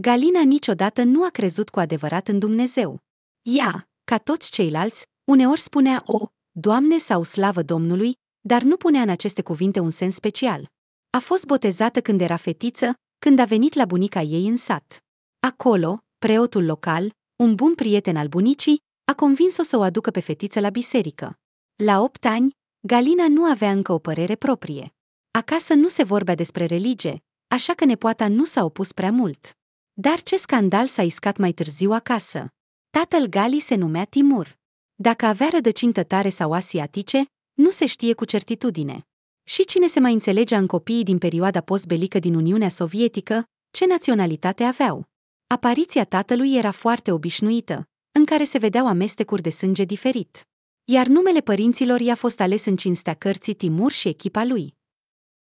Galina niciodată nu a crezut cu adevărat în Dumnezeu. Ea, ca toți ceilalți, uneori spunea o, Doamne sau slavă Domnului, dar nu punea în aceste cuvinte un sens special. A fost botezată când era fetiță, când a venit la bunica ei în sat. Acolo, preotul local, un bun prieten al bunicii, a convins-o să o aducă pe fetiță la biserică. La opt ani, Galina nu avea încă o părere proprie. Acasă nu se vorbea despre religie, așa că nepoata nu s-a opus prea mult. Dar ce scandal s-a iscat mai târziu acasă? Tatăl Gali se numea Timur. Dacă avea rădăcini tătare sau asiatice, nu se știe cu certitudine. Și cine se mai înțelegea în copiii din perioada postbelică din Uniunea Sovietică, ce naționalitate aveau? Apariția tatălui era foarte obișnuită, în care se vedeau amestecuri de sânge diferit. Iar numele părinților i-a fost ales în cinstea cărții Timur și echipa lui.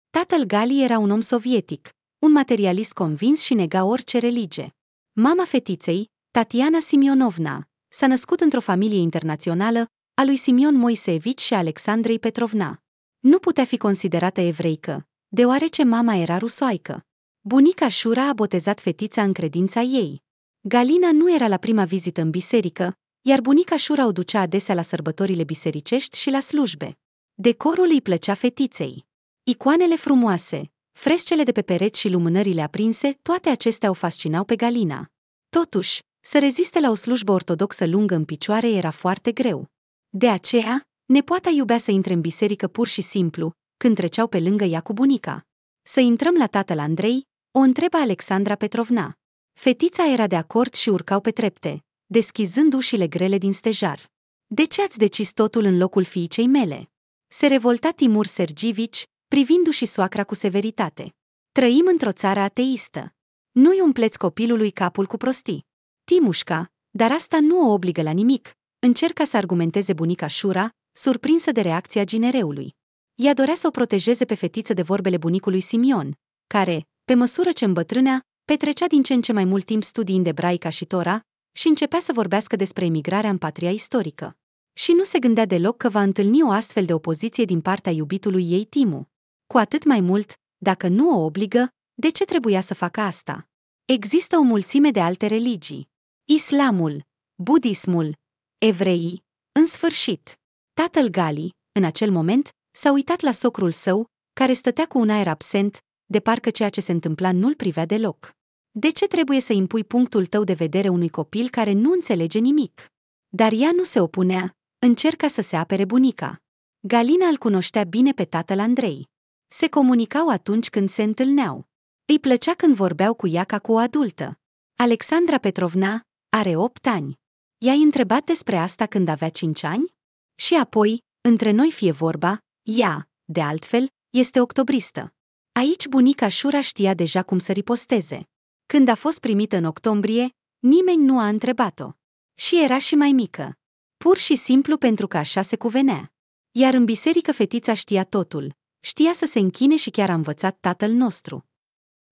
Tatăl Gali era un om sovietic, un materialist convins și nega orice religie. Mama fetiței, Tatiana Simionovna, s-a născut într-o familie internațională, a lui Simion Moiseevici și Alexandrei Petrovna. Nu putea fi considerată evreică, deoarece mama era rusoaică. Bunica Șura a botezat fetița în credința ei. Galina nu era la prima vizită în biserică, iar bunica Șura o ducea adesea la sărbătorile bisericești și la slujbe. Decorul îi plăcea fetiței. Icoanele frumoase, Frescele de pe pereți și lumânările aprinse, toate acestea o fascinau pe Galina. Totuși, să reziste la o slujbă ortodoxă lungă în picioare era foarte greu. De aceea, nepoata iubea să intre în biserică pur și simplu, când treceau pe lângă ea cu bunica. Să intrăm la tatăl Andrei, o întreba Alexandra Petrovna. Fetița era de acord și urcau pe trepte, deschizând ușile grele din stejar. De ce ați decis totul în locul fiicei mele? Se revolta Timur Sergivici, privindu-și soacra cu severitate. Trăim într-o țară ateistă. Nu-i umpleți copilului capul cu prostii. Timușca, dar asta nu o obligă la nimic, încerca să argumenteze bunica Șura, surprinsă de reacția ginereului. Ea dorea să o protejeze pe fetiță de vorbele bunicului Simion, care, pe măsură ce îmbătrânea, petrecea din ce în ce mai mult timp studiind ebraica și Tora și începea să vorbească despre emigrarea în patria istorică. Și nu se gândea deloc că va întâlni o astfel de opoziție din partea iubitului ei Timu. Cu atât mai mult, dacă nu o obligă, de ce trebuia să facă asta? Există o mulțime de alte religii. Islamul, budismul, evreii, în sfârșit. Tatăl Gali, în acel moment, s-a uitat la socrul său, care stătea cu un aer absent, de parcă ceea ce se întâmpla nu-l privea deloc. De ce trebuie să impui punctul tău de vedere unui copil care nu înțelege nimic? Dar ea nu se opunea, încerca să se apere bunica. Galina îl cunoștea bine pe tatăl Andrei. Se comunicau atunci când se întâlneau. Îi plăcea când vorbeau cu ea ca cu o adultă. Alexandra Petrovna are opt ani. I-ai întrebat despre asta când avea cinci ani? Și apoi, între noi fie vorba, ea, de altfel, este octobristă. Aici bunica Șura știa deja cum să riposteze. Când a fost primită în octombrie, nimeni nu a întrebat-o. Și era și mai mică. Pur și simplu pentru că așa se cuvenea. Iar în biserică fetița știa totul. Știa să se închine și chiar a învățat tatăl nostru.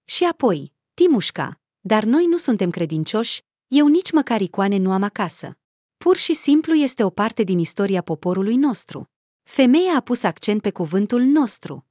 Și apoi, Timușca, dar noi nu suntem credincioși, eu nici măcar icoane nu am acasă. Pur și simplu este o parte din istoria poporului nostru. Femeia a pus accent pe cuvântul nostru.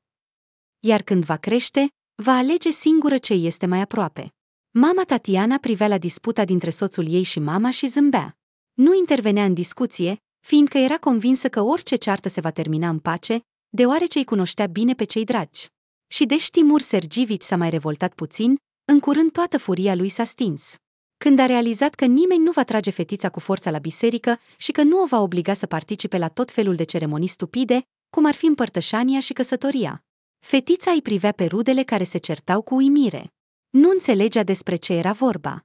Iar când va crește, va alege singură ce este mai aproape. Mama Tatiana privea la disputa dintre soțul ei și mama și zâmbea. Nu intervenea în discuție, fiindcă era convinsă că orice ceartă se va termina în pace, deoarece îi cunoștea bine pe cei dragi. Și deși Timur Sergivici s-a mai revoltat puțin, în curând toată furia lui s-a stins. Când a realizat că nimeni nu va trage fetița cu forța la biserică și că nu o va obliga să participe la tot felul de ceremonii stupide, cum ar fi împărtășania și căsătoria. Fetița îi privea pe rudele care se certau cu uimire. Nu înțelegea despre ce era vorba.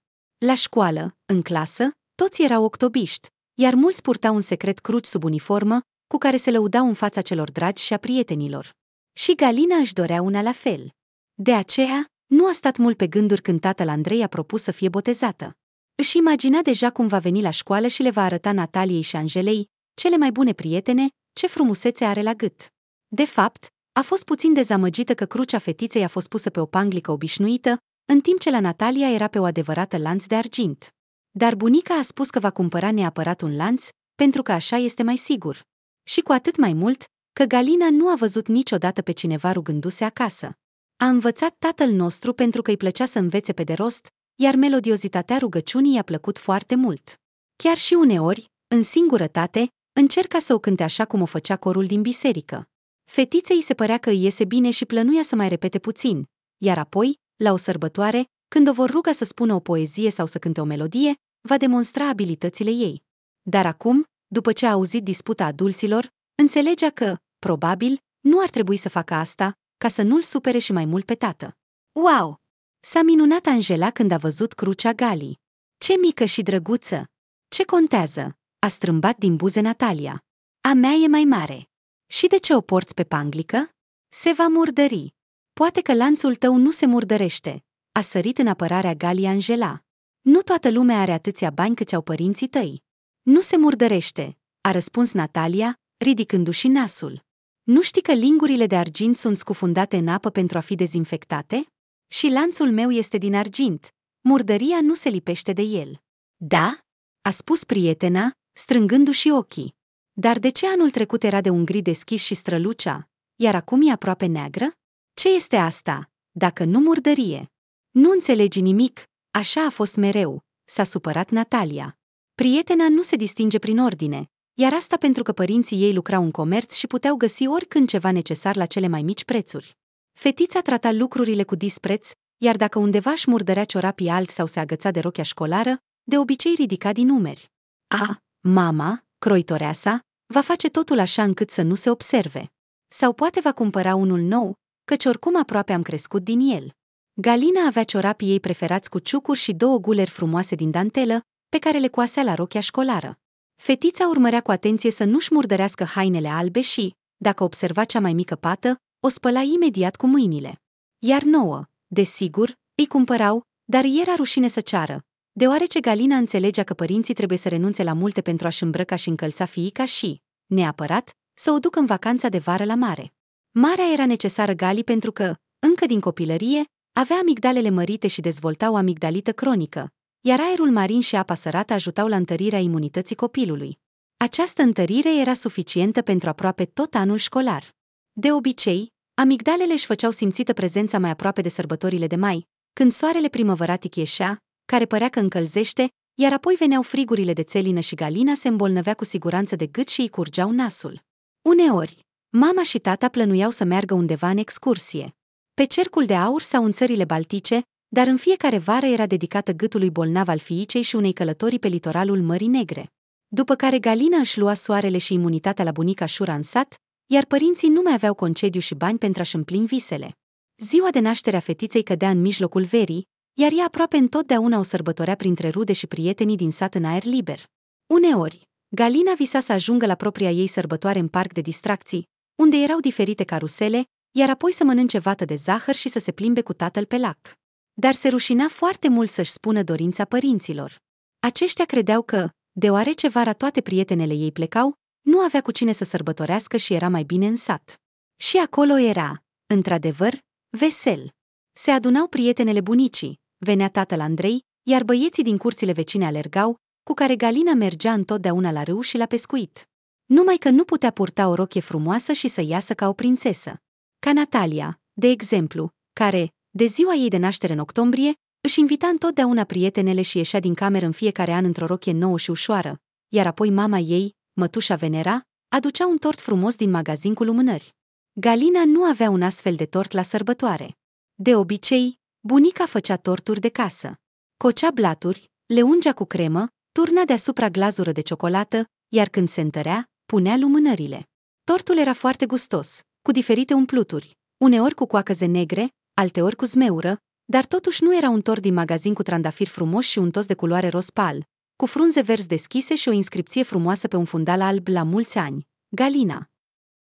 La școală, în clasă, toți erau octobiști, iar mulți purtau un secret cruci sub uniformă, cu care se lăudau în fața celor dragi și a prietenilor. Și Galina își dorea una la fel. De aceea, nu a stat mult pe gânduri când tatăl Andrei a propus să fie botezată. Își imagina deja cum va veni la școală și le va arăta Nataliei și Angelei, cele mai bune prietene, ce frumusețe are la gât. De fapt, a fost puțin dezamăgită că crucea fetiței a fost pusă pe o panglică obișnuită, în timp ce la Natalia era pe o adevărată lanț de argint. Dar bunica a spus că va cumpăra neapărat un lanț, pentru că așa este mai sigur. Și cu atât mai mult, că Galina nu a văzut niciodată pe cineva rugându-se acasă. A învățat tatăl nostru pentru că îi plăcea să învețe pe de rost, iar melodiozitatea rugăciunii i-a plăcut foarte mult. Chiar și uneori, în singurătate, încerca să o cânte așa cum o făcea corul din biserică. Fetiței se părea că îi iese bine și plănuia să mai repete puțin, iar apoi, la o sărbătoare, când o vor ruga să spună o poezie sau să cânte o melodie, va demonstra abilitățile ei. Dar acum, după ce a auzit disputa adulților, înțelegea că, probabil, nu ar trebui să facă asta, ca să nu-l supere și mai mult pe tată. Wow! S-a minunat Angela când a văzut crucea Galii. Ce mică și drăguță! Ce contează? A strâmbat din buze Natalia. A mea e mai mare. Și de ce o porți pe panglică? Se va murdări. Poate că lanțul tău nu se murdărește. A sărit în apărarea Gali Angela. Nu toată lumea are atâția bani câți au părinții tăi. Nu se murdărește, a răspuns Natalia, ridicându-și nasul. Nu știi că lingurile de argint sunt scufundate în apă pentru a fi dezinfectate? Și lanțul meu este din argint. Murdăria nu se lipește de el. Da? a spus prietena, strângându-și ochii. Dar de ce anul trecut era de un gri deschis și strălucea, iar acum e aproape neagră? Ce este asta, dacă nu murdărie? Nu înțelegi nimic, așa a fost mereu, s-a supărat Natalia. Prietena nu se distinge prin ordine, iar asta pentru că părinții ei lucrau în comerț și puteau găsi oricând ceva necesar la cele mai mici prețuri. Fetița trata lucrurile cu dispreț, iar dacă undeva își murdărea ciorapii alt sau se agăța de rochea școlară, de obicei ridica din numeri. A, mama, croitorea sa, va face totul așa încât să nu se observe. Sau poate va cumpăra unul nou, căci oricum aproape am crescut din el. Galina avea ciorapii ei preferați cu ciucuri și două guleri frumoase din dantelă, pe care le coasea la rochia școlară. Fetița urmărea cu atenție să nu-și murdărească hainele albe și, dacă observa cea mai mică pată, o spăla imediat cu mâinile. Iar nouă, desigur, îi cumpărau, dar era rușine să ceară, deoarece Galina înțelegea că părinții trebuie să renunțe la multe pentru a-și îmbrăca și încălța fiica și, neapărat, să o ducă în vacanța de vară la mare. Marea era necesară Gali pentru că, încă din copilărie, avea amigdalele mărite și dezvolta o amigdalită cronică, iar aerul marin și apa sărată ajutau la întărirea imunității copilului. Această întărire era suficientă pentru aproape tot anul școlar. De obicei, amigdalele își făceau simțită prezența mai aproape de sărbătorile de mai, când soarele primăvăratic ieșea, care părea că încălzește, iar apoi veneau frigurile de țelină și galina se îmbolnăvea cu siguranță de gât și îi curgeau nasul. Uneori, mama și tata plănuiau să meargă undeva în excursie. Pe cercul de aur sau în țările baltice, dar în fiecare vară era dedicată gâtului bolnav al fiicei și unei călătorii pe litoralul Mării Negre. După care Galina își lua soarele și imunitatea la bunica Șura în sat, iar părinții nu mai aveau concediu și bani pentru a-și împlini visele. Ziua de naștere a fetiței cădea în mijlocul verii, iar ea aproape întotdeauna o sărbătorea printre rude și prietenii din sat în aer liber. Uneori, Galina visa să ajungă la propria ei sărbătoare în parc de distracții, unde erau diferite carusele, iar apoi să mănânce vată de zahăr și să se plimbe cu tatăl pe lac. Dar se rușina foarte mult să-și spună dorința părinților. Aceștia credeau că, deoarece vara toate prietenele ei plecau, nu avea cu cine să sărbătorească și era mai bine în sat. Și acolo era, într-adevăr, vesel. Se adunau prietenele bunicii, venea tatăl Andrei, iar băieții din curțile vecine alergau, cu care Galina mergea întotdeauna la râu și la pescuit. Numai că nu putea purta o rochie frumoasă și să iasă ca o prințesă. Ca Natalia, de exemplu, care, de ziua ei de naștere în octombrie, își invita întotdeauna prietenele și ieșea din cameră în fiecare an într-o rochie nouă și ușoară, iar apoi mama ei, mătușa Venera, aducea un tort frumos din magazin cu lumânări. Galina nu avea un astfel de tort la sărbătoare. De obicei, bunica făcea torturi de casă. Cocea blaturi, le ungea cu cremă, turna deasupra glazură de ciocolată, iar când se întărea, punea lumânările. Tortul era foarte gustos, cu diferite umpluturi, uneori cu coacăze negre, alteori cu zmeură, dar totuși nu era un tort din magazin cu trandafiri frumos și un tos de culoare roz-pal, cu frunze verzi deschise și o inscripție frumoasă pe un fundal alb la mulți ani, Galina.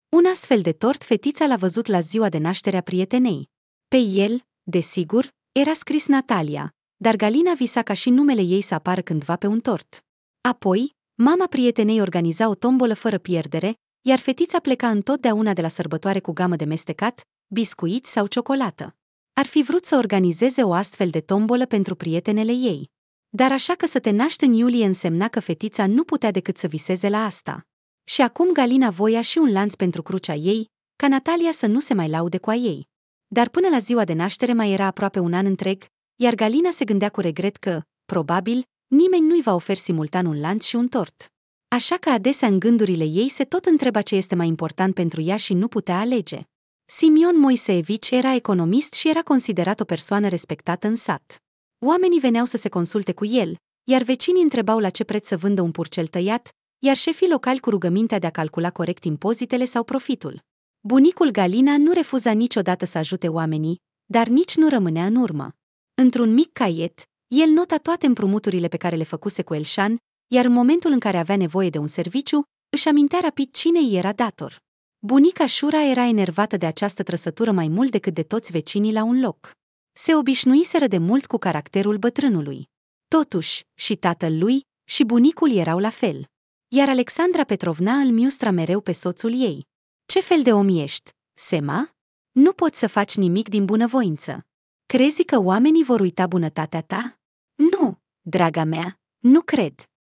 Un astfel de tort fetița l-a văzut la ziua de naștere a prietenei. Pe el, desigur, era scris Natalia, dar Galina visa ca și numele ei să apară cândva pe un tort. Apoi, mama prietenei organiza o tombolă fără pierdere, iar fetița pleca întotdeauna de la sărbătoare cu gamă de mestecat, biscuiți sau ciocolată. Ar fi vrut să organizeze o astfel de tombolă pentru prietenele ei. Dar așa că să te naști în iulie însemna că fetița nu putea decât să viseze la asta. Și acum Galina voia și un lanț pentru crucea ei, ca Natalia să nu se mai laude cu a ei. Dar până la ziua de naștere mai era aproape un an întreg, iar Galina se gândea cu regret că, probabil, nimeni nu-i va oferi simultan un lanț și un tort. Așa că adesea în gândurile ei se tot întreba ce este mai important pentru ea și nu putea alege. Simion Moiseevici era economist și era considerat o persoană respectată în sat. Oamenii veneau să se consulte cu el, iar vecinii întrebau la ce preț să vândă un purcel tăiat, iar șefii locali cu rugămintea de a calcula corect impozitele sau profitul. Bunicul Galina nu refuza niciodată să ajute oamenii, dar nici nu rămânea în urmă. Într-un mic caiet, el nota toate împrumuturile pe care le făcuse cu Elșan, iar în momentul în care avea nevoie de un serviciu, își amintea rapid cine îi era dator. Bunica Șura era enervată de această trăsătură mai mult decât de toți vecinii la un loc. Se obișnuiseră de mult cu caracterul bătrânului. Totuși, și tatăl lui, și bunicul erau la fel. Iar Alexandra Petrovna îl miustra mereu pe soțul ei. Ce fel de om ești, Sema? Nu poți să faci nimic din bunăvoință. Crezi că oamenii vor uita bunătatea ta? Nu, draga mea, nu cred.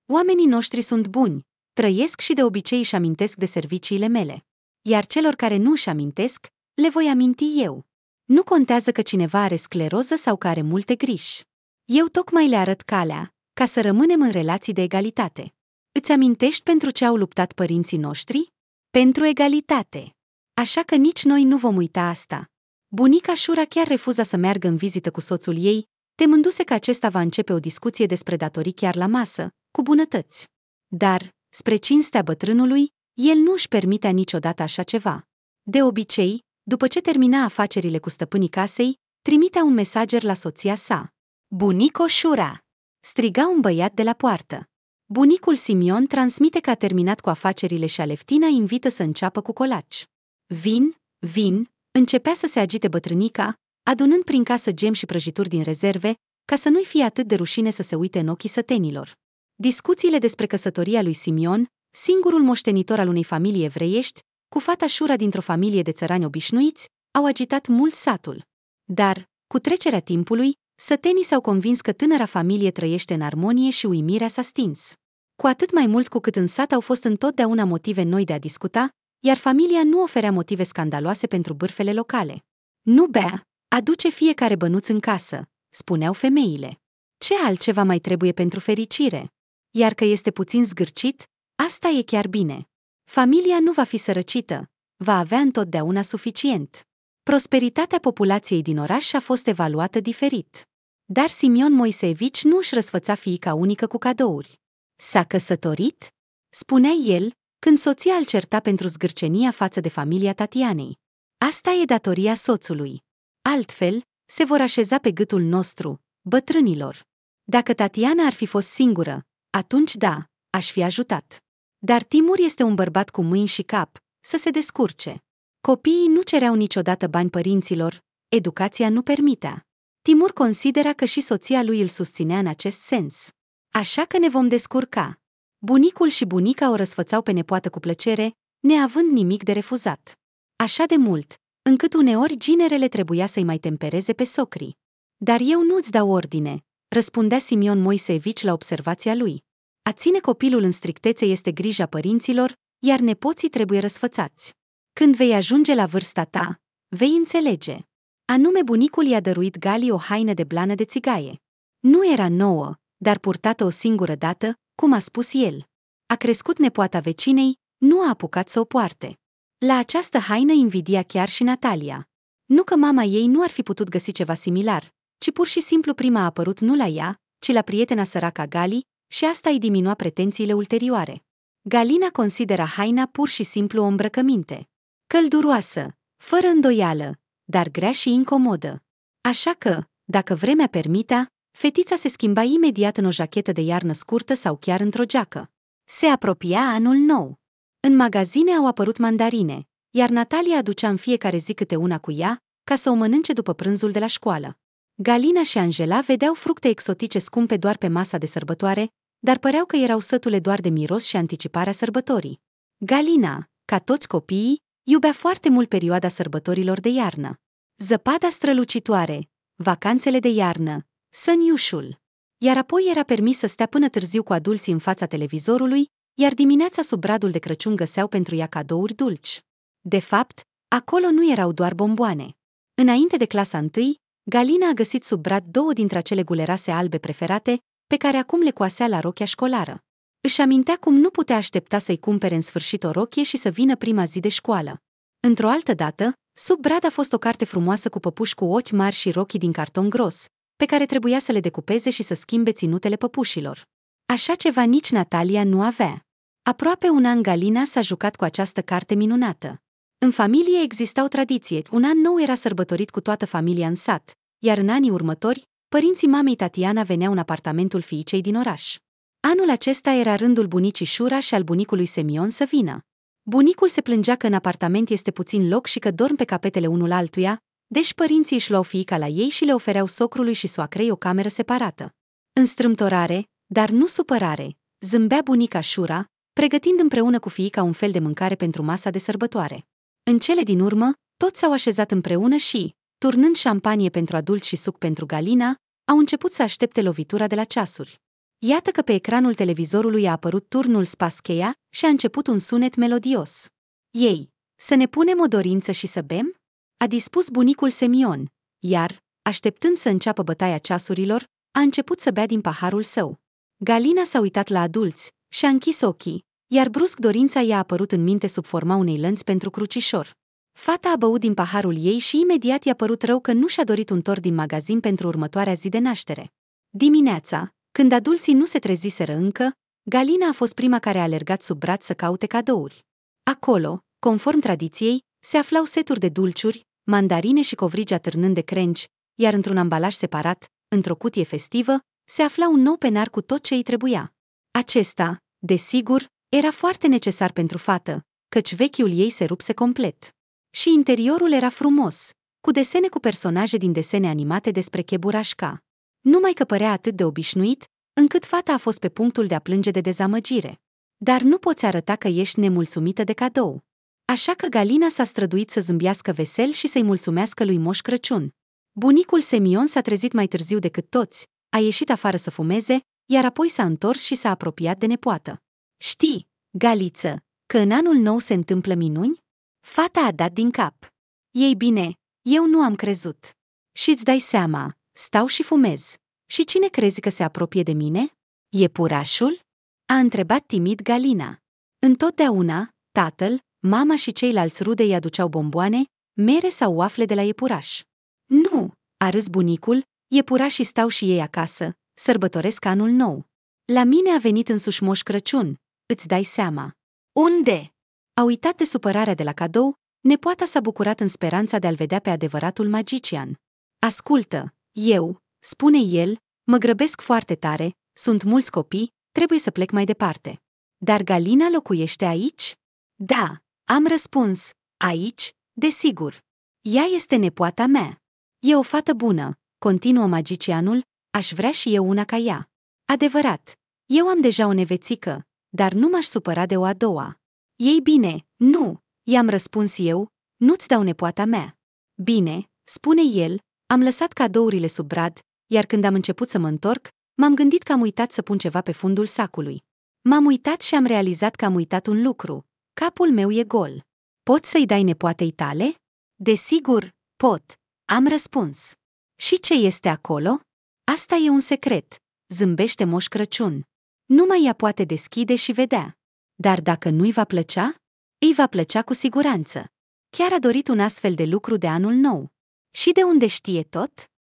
Oamenii noștri sunt buni, trăiesc și de obicei își amintesc de serviciile mele iar celor care nu își amintesc, le voi aminti eu. Nu contează că cineva are scleroză sau că are multe griji. Eu tocmai le arăt calea, ca să rămânem în relații de egalitate. Îți amintești pentru ce au luptat părinții noștri? Pentru egalitate. Așa că nici noi nu vom uita asta. Bunica Șura chiar refuza să meargă în vizită cu soțul ei, temându-se că acesta va începe o discuție despre datorii chiar la masă, cu bunătăți. Dar, spre cinstea bătrânului, el nu își permitea niciodată așa ceva. De obicei, după ce termina afacerile cu stăpânii casei, trimitea un mesager la soția sa. Bunico Șura! striga un băiat de la poartă. Bunicul Simion transmite că a terminat cu afacerile și Aleftina invită să înceapă cu colaci. Vin, vin, începea să se agite bătrânica, adunând prin casă gem și prăjituri din rezerve, ca să nu-i fie atât de rușine să se uite în ochii sătenilor. Discuțiile despre căsătoria lui Simion singurul moștenitor al unei familii evreiești, cu fata Șura dintr-o familie de țărani obișnuiți, au agitat mult satul. Dar, cu trecerea timpului, sătenii s-au convins că tânăra familie trăiește în armonie și uimirea s-a stins. Cu atât mai mult cu cât în sat au fost întotdeauna motive noi de a discuta, iar familia nu oferea motive scandaloase pentru bârfele locale. Nu bea, aduce fiecare bănuț în casă, spuneau femeile. Ce altceva mai trebuie pentru fericire? Iar că este puțin zgârcit, Asta e chiar bine. Familia nu va fi sărăcită, va avea întotdeauna suficient. Prosperitatea populației din oraș a fost evaluată diferit. Dar Simion Moisevici nu își răsfăța fiica unică cu cadouri. S-a căsătorit? Spunea el, când soția îl certa pentru zgârcenia față de familia Tatianei. Asta e datoria soțului. Altfel, se vor așeza pe gâtul nostru, bătrânilor. Dacă Tatiana ar fi fost singură, atunci da, aș fi ajutat. Dar Timur este un bărbat cu mâini și cap, să se descurce. Copiii nu cereau niciodată bani părinților, educația nu permitea. Timur considera că și soția lui îl susținea în acest sens. Așa că ne vom descurca. Bunicul și bunica o răsfățau pe nepoată cu plăcere, neavând nimic de refuzat. Așa de mult, încât uneori ginerele trebuia să-i mai tempereze pe socrii. Dar eu nu-ți dau ordine, răspundea Simion Moisevici la observația lui. A ține copilul în strictețe este grija părinților, iar nepoții trebuie răsfățați. Când vei ajunge la vârsta ta, vei înțelege. Anume bunicul i-a dăruit Gali o haină de blană de țigaie. Nu era nouă, dar purtată o singură dată, cum a spus el. A crescut nepoata vecinei, nu a apucat să o poarte. La această haină invidia chiar și Natalia. Nu că mama ei nu ar fi putut găsi ceva similar, ci pur și simplu prima a apărut nu la ea, ci la prietena săraca Gali, și asta îi diminua pretențiile ulterioare. Galina considera haina pur și simplu o îmbrăcăminte. Călduroasă, fără îndoială, dar grea și incomodă. Așa că, dacă vremea permitea, fetița se schimba imediat în o jachetă de iarnă scurtă sau chiar într-o geacă. Se apropia anul nou. În magazine au apărut mandarine, iar Natalia aducea în fiecare zi câte una cu ea, ca să o mănânce după prânzul de la școală. Galina și Angela vedeau fructe exotice scumpe doar pe masa de sărbătoare, dar păreau că erau sătule doar de miros și anticiparea sărbătorii. Galina, ca toți copiii, iubea foarte mult perioada sărbătorilor de iarnă. Zăpada strălucitoare, vacanțele de iarnă, săniușul. Iar apoi era permis să stea până târziu cu adulții în fața televizorului, iar dimineața sub bradul de Crăciun găseau pentru ea cadouri dulci. De fapt, acolo nu erau doar bomboane. Înainte de clasa întâi, Galina a găsit sub brat două dintre acele gulerase albe preferate, pe care acum le coasea la rochea școlară. Își amintea cum nu putea aștepta să-i cumpere în sfârșit o rochie și să vină prima zi de școală. Într-o altă dată, sub brad a fost o carte frumoasă cu păpuși cu ochi mari și rochii din carton gros, pe care trebuia să le decupeze și să schimbe ținutele păpușilor. Așa ceva nici Natalia nu avea. Aproape un an Galina s-a jucat cu această carte minunată. În familie existau tradiție, un an nou era sărbătorit cu toată familia în sat, iar în anii următori, părinții mamei Tatiana veneau în apartamentul fiicei din oraș. Anul acesta era rândul bunicii Șura și al bunicului Semion să vină. Bunicul se plângea că în apartament este puțin loc și că dorm pe capetele unul altuia, deci părinții își luau fiica la ei și le ofereau socrului și soacrei o cameră separată. În strâmtorare, dar nu supărare, zâmbea bunica Șura, pregătind împreună cu fiica un fel de mâncare pentru masa de sărbătoare. În cele din urmă, toți s-au așezat împreună și, turnând șampanie pentru adult și suc pentru Galina, au început să aștepte lovitura de la ceasuri. Iată că pe ecranul televizorului a apărut turnul Spascheia și a început un sunet melodios. Ei, să ne punem o dorință și să bem? A dispus bunicul Semion, iar, așteptând să înceapă bătaia ceasurilor, a început să bea din paharul său. Galina s-a uitat la adulți și a închis ochii, iar brusc dorința i-a apărut în minte sub forma unei lănți pentru crucișor. Fata a băut din paharul ei și imediat i-a părut rău că nu și-a dorit un tort din magazin pentru următoarea zi de naștere. Dimineața, când adulții nu se treziseră încă, Galina a fost prima care a alergat sub braț să caute cadouri. Acolo, conform tradiției, se aflau seturi de dulciuri, mandarine și covrigi atârnând de crenci, iar într-un ambalaj separat, într-o cutie festivă, se afla un nou penar cu tot ce îi trebuia. Acesta, desigur, era foarte necesar pentru fată, căci vechiul ei se rupse complet. Și interiorul era frumos, cu desene cu personaje din desene animate despre Cheburașca. Numai că părea atât de obișnuit, încât fata a fost pe punctul de a plânge de dezamăgire. Dar nu poți arăta că ești nemulțumită de cadou. Așa că Galina s-a străduit să zâmbească vesel și să-i mulțumească lui Moș Crăciun. Bunicul Semion s-a trezit mai târziu decât toți, a ieșit afară să fumeze, iar apoi s-a întors și s-a apropiat de nepoată. Știi, Galiță, că în anul nou se întâmplă minuni? Fata a dat din cap. Ei bine, eu nu am crezut. Și-ți dai seama, stau și fumez. Și cine crezi că se apropie de mine? E purașul? A întrebat timid Galina. Întotdeauna, tatăl, mama și ceilalți rude îi aduceau bomboane, mere sau oafle de la iepuraș. Nu, a râs bunicul, iepurașii stau și ei acasă, sărbătoresc anul nou. La mine a venit însuși Moș Crăciun, îți dai seama. Unde? A uitat de supărarea de la cadou, nepoata s-a bucurat în speranța de a-l vedea pe adevăratul magician. Ascultă, eu, spune el, mă grăbesc foarte tare, sunt mulți copii, trebuie să plec mai departe. Dar Galina locuiește aici? Da, am răspuns, aici, desigur. Ea este nepoata mea. E o fată bună, continuă magicianul, aș vrea și eu una ca ea. Adevărat, eu am deja o nevețică, dar nu m-aș supăra de o a doua. Ei bine, nu, i-am răspuns eu, nu-ți dau nepoata mea. Bine, spune el, am lăsat cadourile sub brad, iar când am început să mă întorc, m-am gândit că am uitat să pun ceva pe fundul sacului. M-am uitat și am realizat că am uitat un lucru. Capul meu e gol. Pot să-i dai nepoatei tale? Desigur, pot, am răspuns. Și ce este acolo? Asta e un secret, zâmbește Moș Crăciun. Numai ea poate deschide și vedea. Dar dacă nu-i va plăcea, îi va plăcea cu siguranță. Chiar a dorit un astfel de lucru de anul nou. Și de unde știe tot?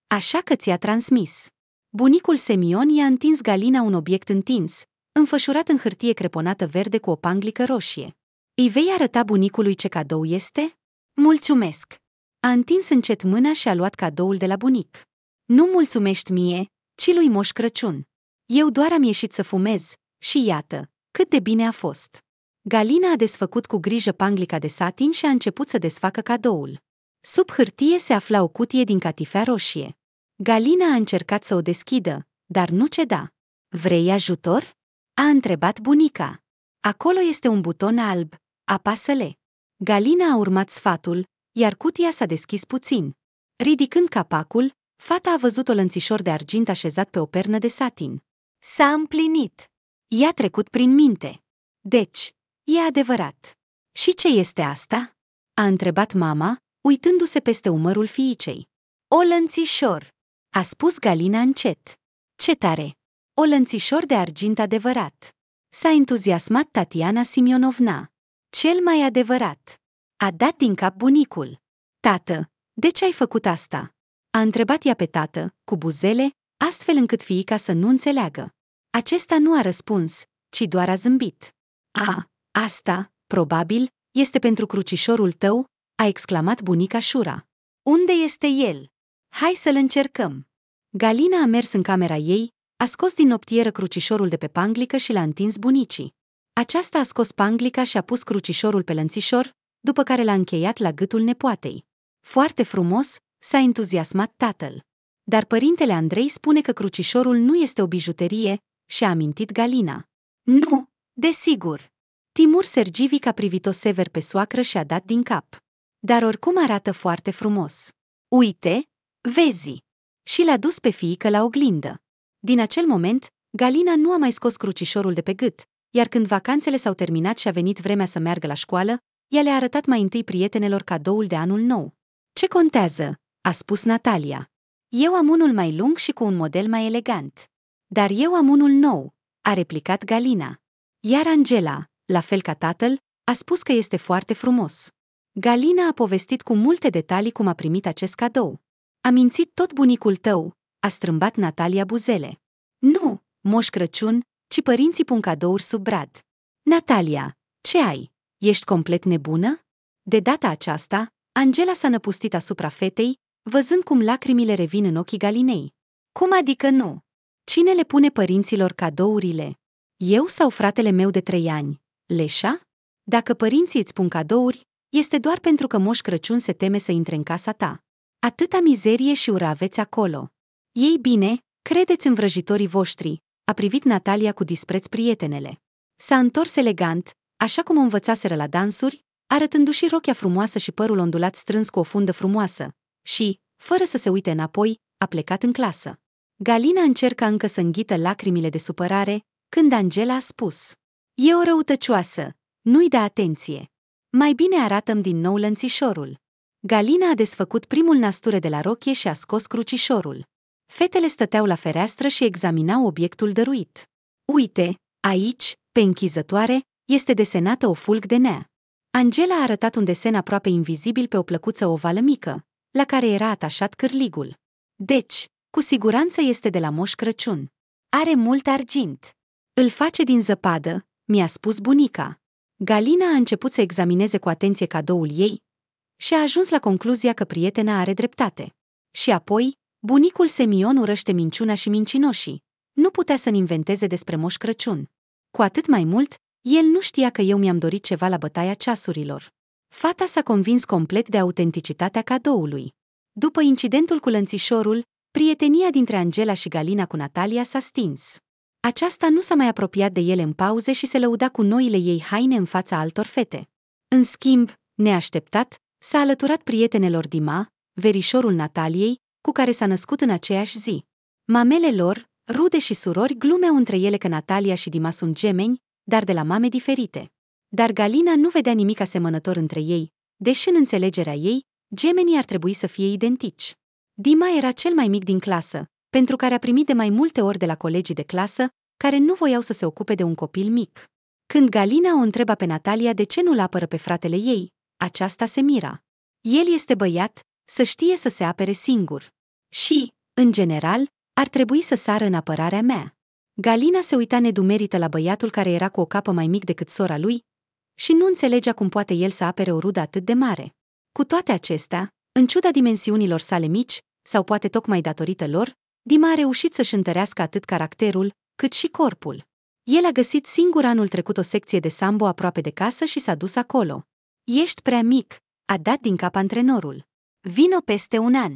Așa că ți-a transmis. Bunicul Semion i-a întins Galina un obiect întins, înfășurat în hârtie creponată verde cu o panglică roșie. Îi vei arăta bunicului ce cadou este? Mulțumesc! A întins încet mâna și a luat cadoul de la bunic. Nu mulțumești mie, ci lui Moș Crăciun. Eu doar am ieșit să fumez și iată, cât de bine a fost. Galina a desfăcut cu grijă panglica de satin și a început să desfacă cadoul. Sub hârtie se afla o cutie din catifea roșie. Galina a încercat să o deschidă, dar nu ceda. Vrei ajutor? A întrebat bunica. Acolo este un buton alb, apasă-le. Galina a urmat sfatul, iar cutia s-a deschis puțin. Ridicând capacul, fata a văzut o lănțișor de argint așezat pe o pernă de satin. S-a împlinit. I-a trecut prin minte. Deci, e adevărat. Și ce este asta? A întrebat mama, uitându-se peste umărul fiicei. O lănțișor, a spus Galina încet. Ce tare! O lănțișor de argint adevărat. S-a entuziasmat Tatiana Simionovna. Cel mai adevărat. A dat din cap bunicul. Tată, de ce ai făcut asta? A întrebat ea pe tată, cu buzele, astfel încât fiica să nu înțeleagă. Acesta nu a răspuns, ci doar a zâmbit. A, asta, probabil, este pentru crucișorul tău, a exclamat bunica Șura. Unde este el? Hai să-l încercăm! Galina a mers în camera ei, a scos din noptieră crucișorul de pe panglică și l-a întins bunicii. Aceasta a scos panglica și a pus crucișorul pe lănțișor, după care l-a încheiat la gâtul nepoatei. Foarte frumos, s-a entuziasmat tatăl. Dar părintele Andrei spune că crucișorul nu este o bijuterie și a amintit Galina. Nu, desigur. Timur Sergivic a privit-o sever pe soacră și a dat din cap. Dar oricum arată foarte frumos. Uite, vezi! Și l-a dus pe fiică la oglindă. Din acel moment, Galina nu a mai scos crucișorul de pe gât, iar când vacanțele s-au terminat și a venit vremea să meargă la școală, ea le-a arătat mai întâi prietenelor cadoul de anul nou. Ce contează?" a spus Natalia. Eu am unul mai lung și cu un model mai elegant. Dar eu am unul nou, a replicat Galina. Iar Angela, la fel ca tatăl, a spus că este foarte frumos. Galina a povestit cu multe detalii cum a primit acest cadou. A mințit tot bunicul tău, a strâmbat Natalia buzele. Nu, moș Crăciun, ci părinții pun cadouri sub brad. Natalia, ce ai? Ești complet nebună? De data aceasta, Angela s-a năpustit asupra fetei, văzând cum lacrimile revin în ochii Galinei. Cum adică nu? Cine le pune părinților cadourile? Eu sau fratele meu de trei ani? Leșa? Dacă părinții îți pun cadouri, este doar pentru că Moș Crăciun se teme să intre în casa ta. Atâta mizerie și ură aveți acolo. Ei bine, credeți în vrăjitorii voștri, a privit Natalia cu dispreț prietenele. S-a întors elegant, așa cum o învățaseră la dansuri, arătându-și rochea frumoasă și părul ondulat strâns cu o fundă frumoasă, și, fără să se uite înapoi, a plecat în clasă. Galina încerca încă să înghită lacrimile de supărare, când Angela a spus E o răutăcioasă, nu-i da atenție. Mai bine arată din nou lănțișorul. Galina a desfăcut primul nasture de la rochie și a scos crucișorul. Fetele stăteau la fereastră și examinau obiectul dăruit. Uite, aici, pe închizătoare, este desenată o fulg de nea. Angela a arătat un desen aproape invizibil pe o plăcuță ovală mică, la care era atașat cârligul. Deci, cu siguranță este de la Moș Crăciun. Are mult argint. Îl face din zăpadă, mi-a spus bunica. Galina a început să examineze cu atenție cadoul ei și a ajuns la concluzia că prietena are dreptate. Și apoi, bunicul Semion urăște minciuna și mincinoșii. Nu putea să l inventeze despre Moș Crăciun. Cu atât mai mult, el nu știa că eu mi-am dorit ceva la bătaia ceasurilor. Fata s-a convins complet de autenticitatea cadoului. După incidentul cu lănțișorul, prietenia dintre Angela și Galina cu Natalia s-a stins. Aceasta nu s-a mai apropiat de ele în pauze și se lăuda cu noile ei haine în fața altor fete. În schimb, neașteptat, s-a alăturat prietenelor Dima, verișorul Nataliei, cu care s-a născut în aceeași zi. Mamele lor, rude și surori, glumeau între ele că Natalia și Dima sunt gemeni, dar de la mame diferite. Dar Galina nu vedea nimic asemănător între ei, deși în înțelegerea ei, gemenii ar trebui să fie identici. Dima era cel mai mic din clasă, pentru care a primit de mai multe ori de la colegii de clasă, care nu voiau să se ocupe de un copil mic. Când Galina o întreba pe Natalia de ce nu-l apără pe fratele ei, aceasta se mira. El este băiat, să știe să se apere singur. Și, în general, ar trebui să sară în apărarea mea. Galina se uita nedumerită la băiatul care era cu o capă mai mic decât sora lui, și nu înțelegea cum poate el să apere o rudă atât de mare. Cu toate acestea, în ciuda dimensiunilor sale mici, sau poate tocmai datorită lor, Dima a reușit să-și întărească atât caracterul, cât și corpul. El a găsit singur anul trecut o secție de sambo aproape de casă și s-a dus acolo. Ești prea mic, a dat din cap antrenorul. Vino peste un an.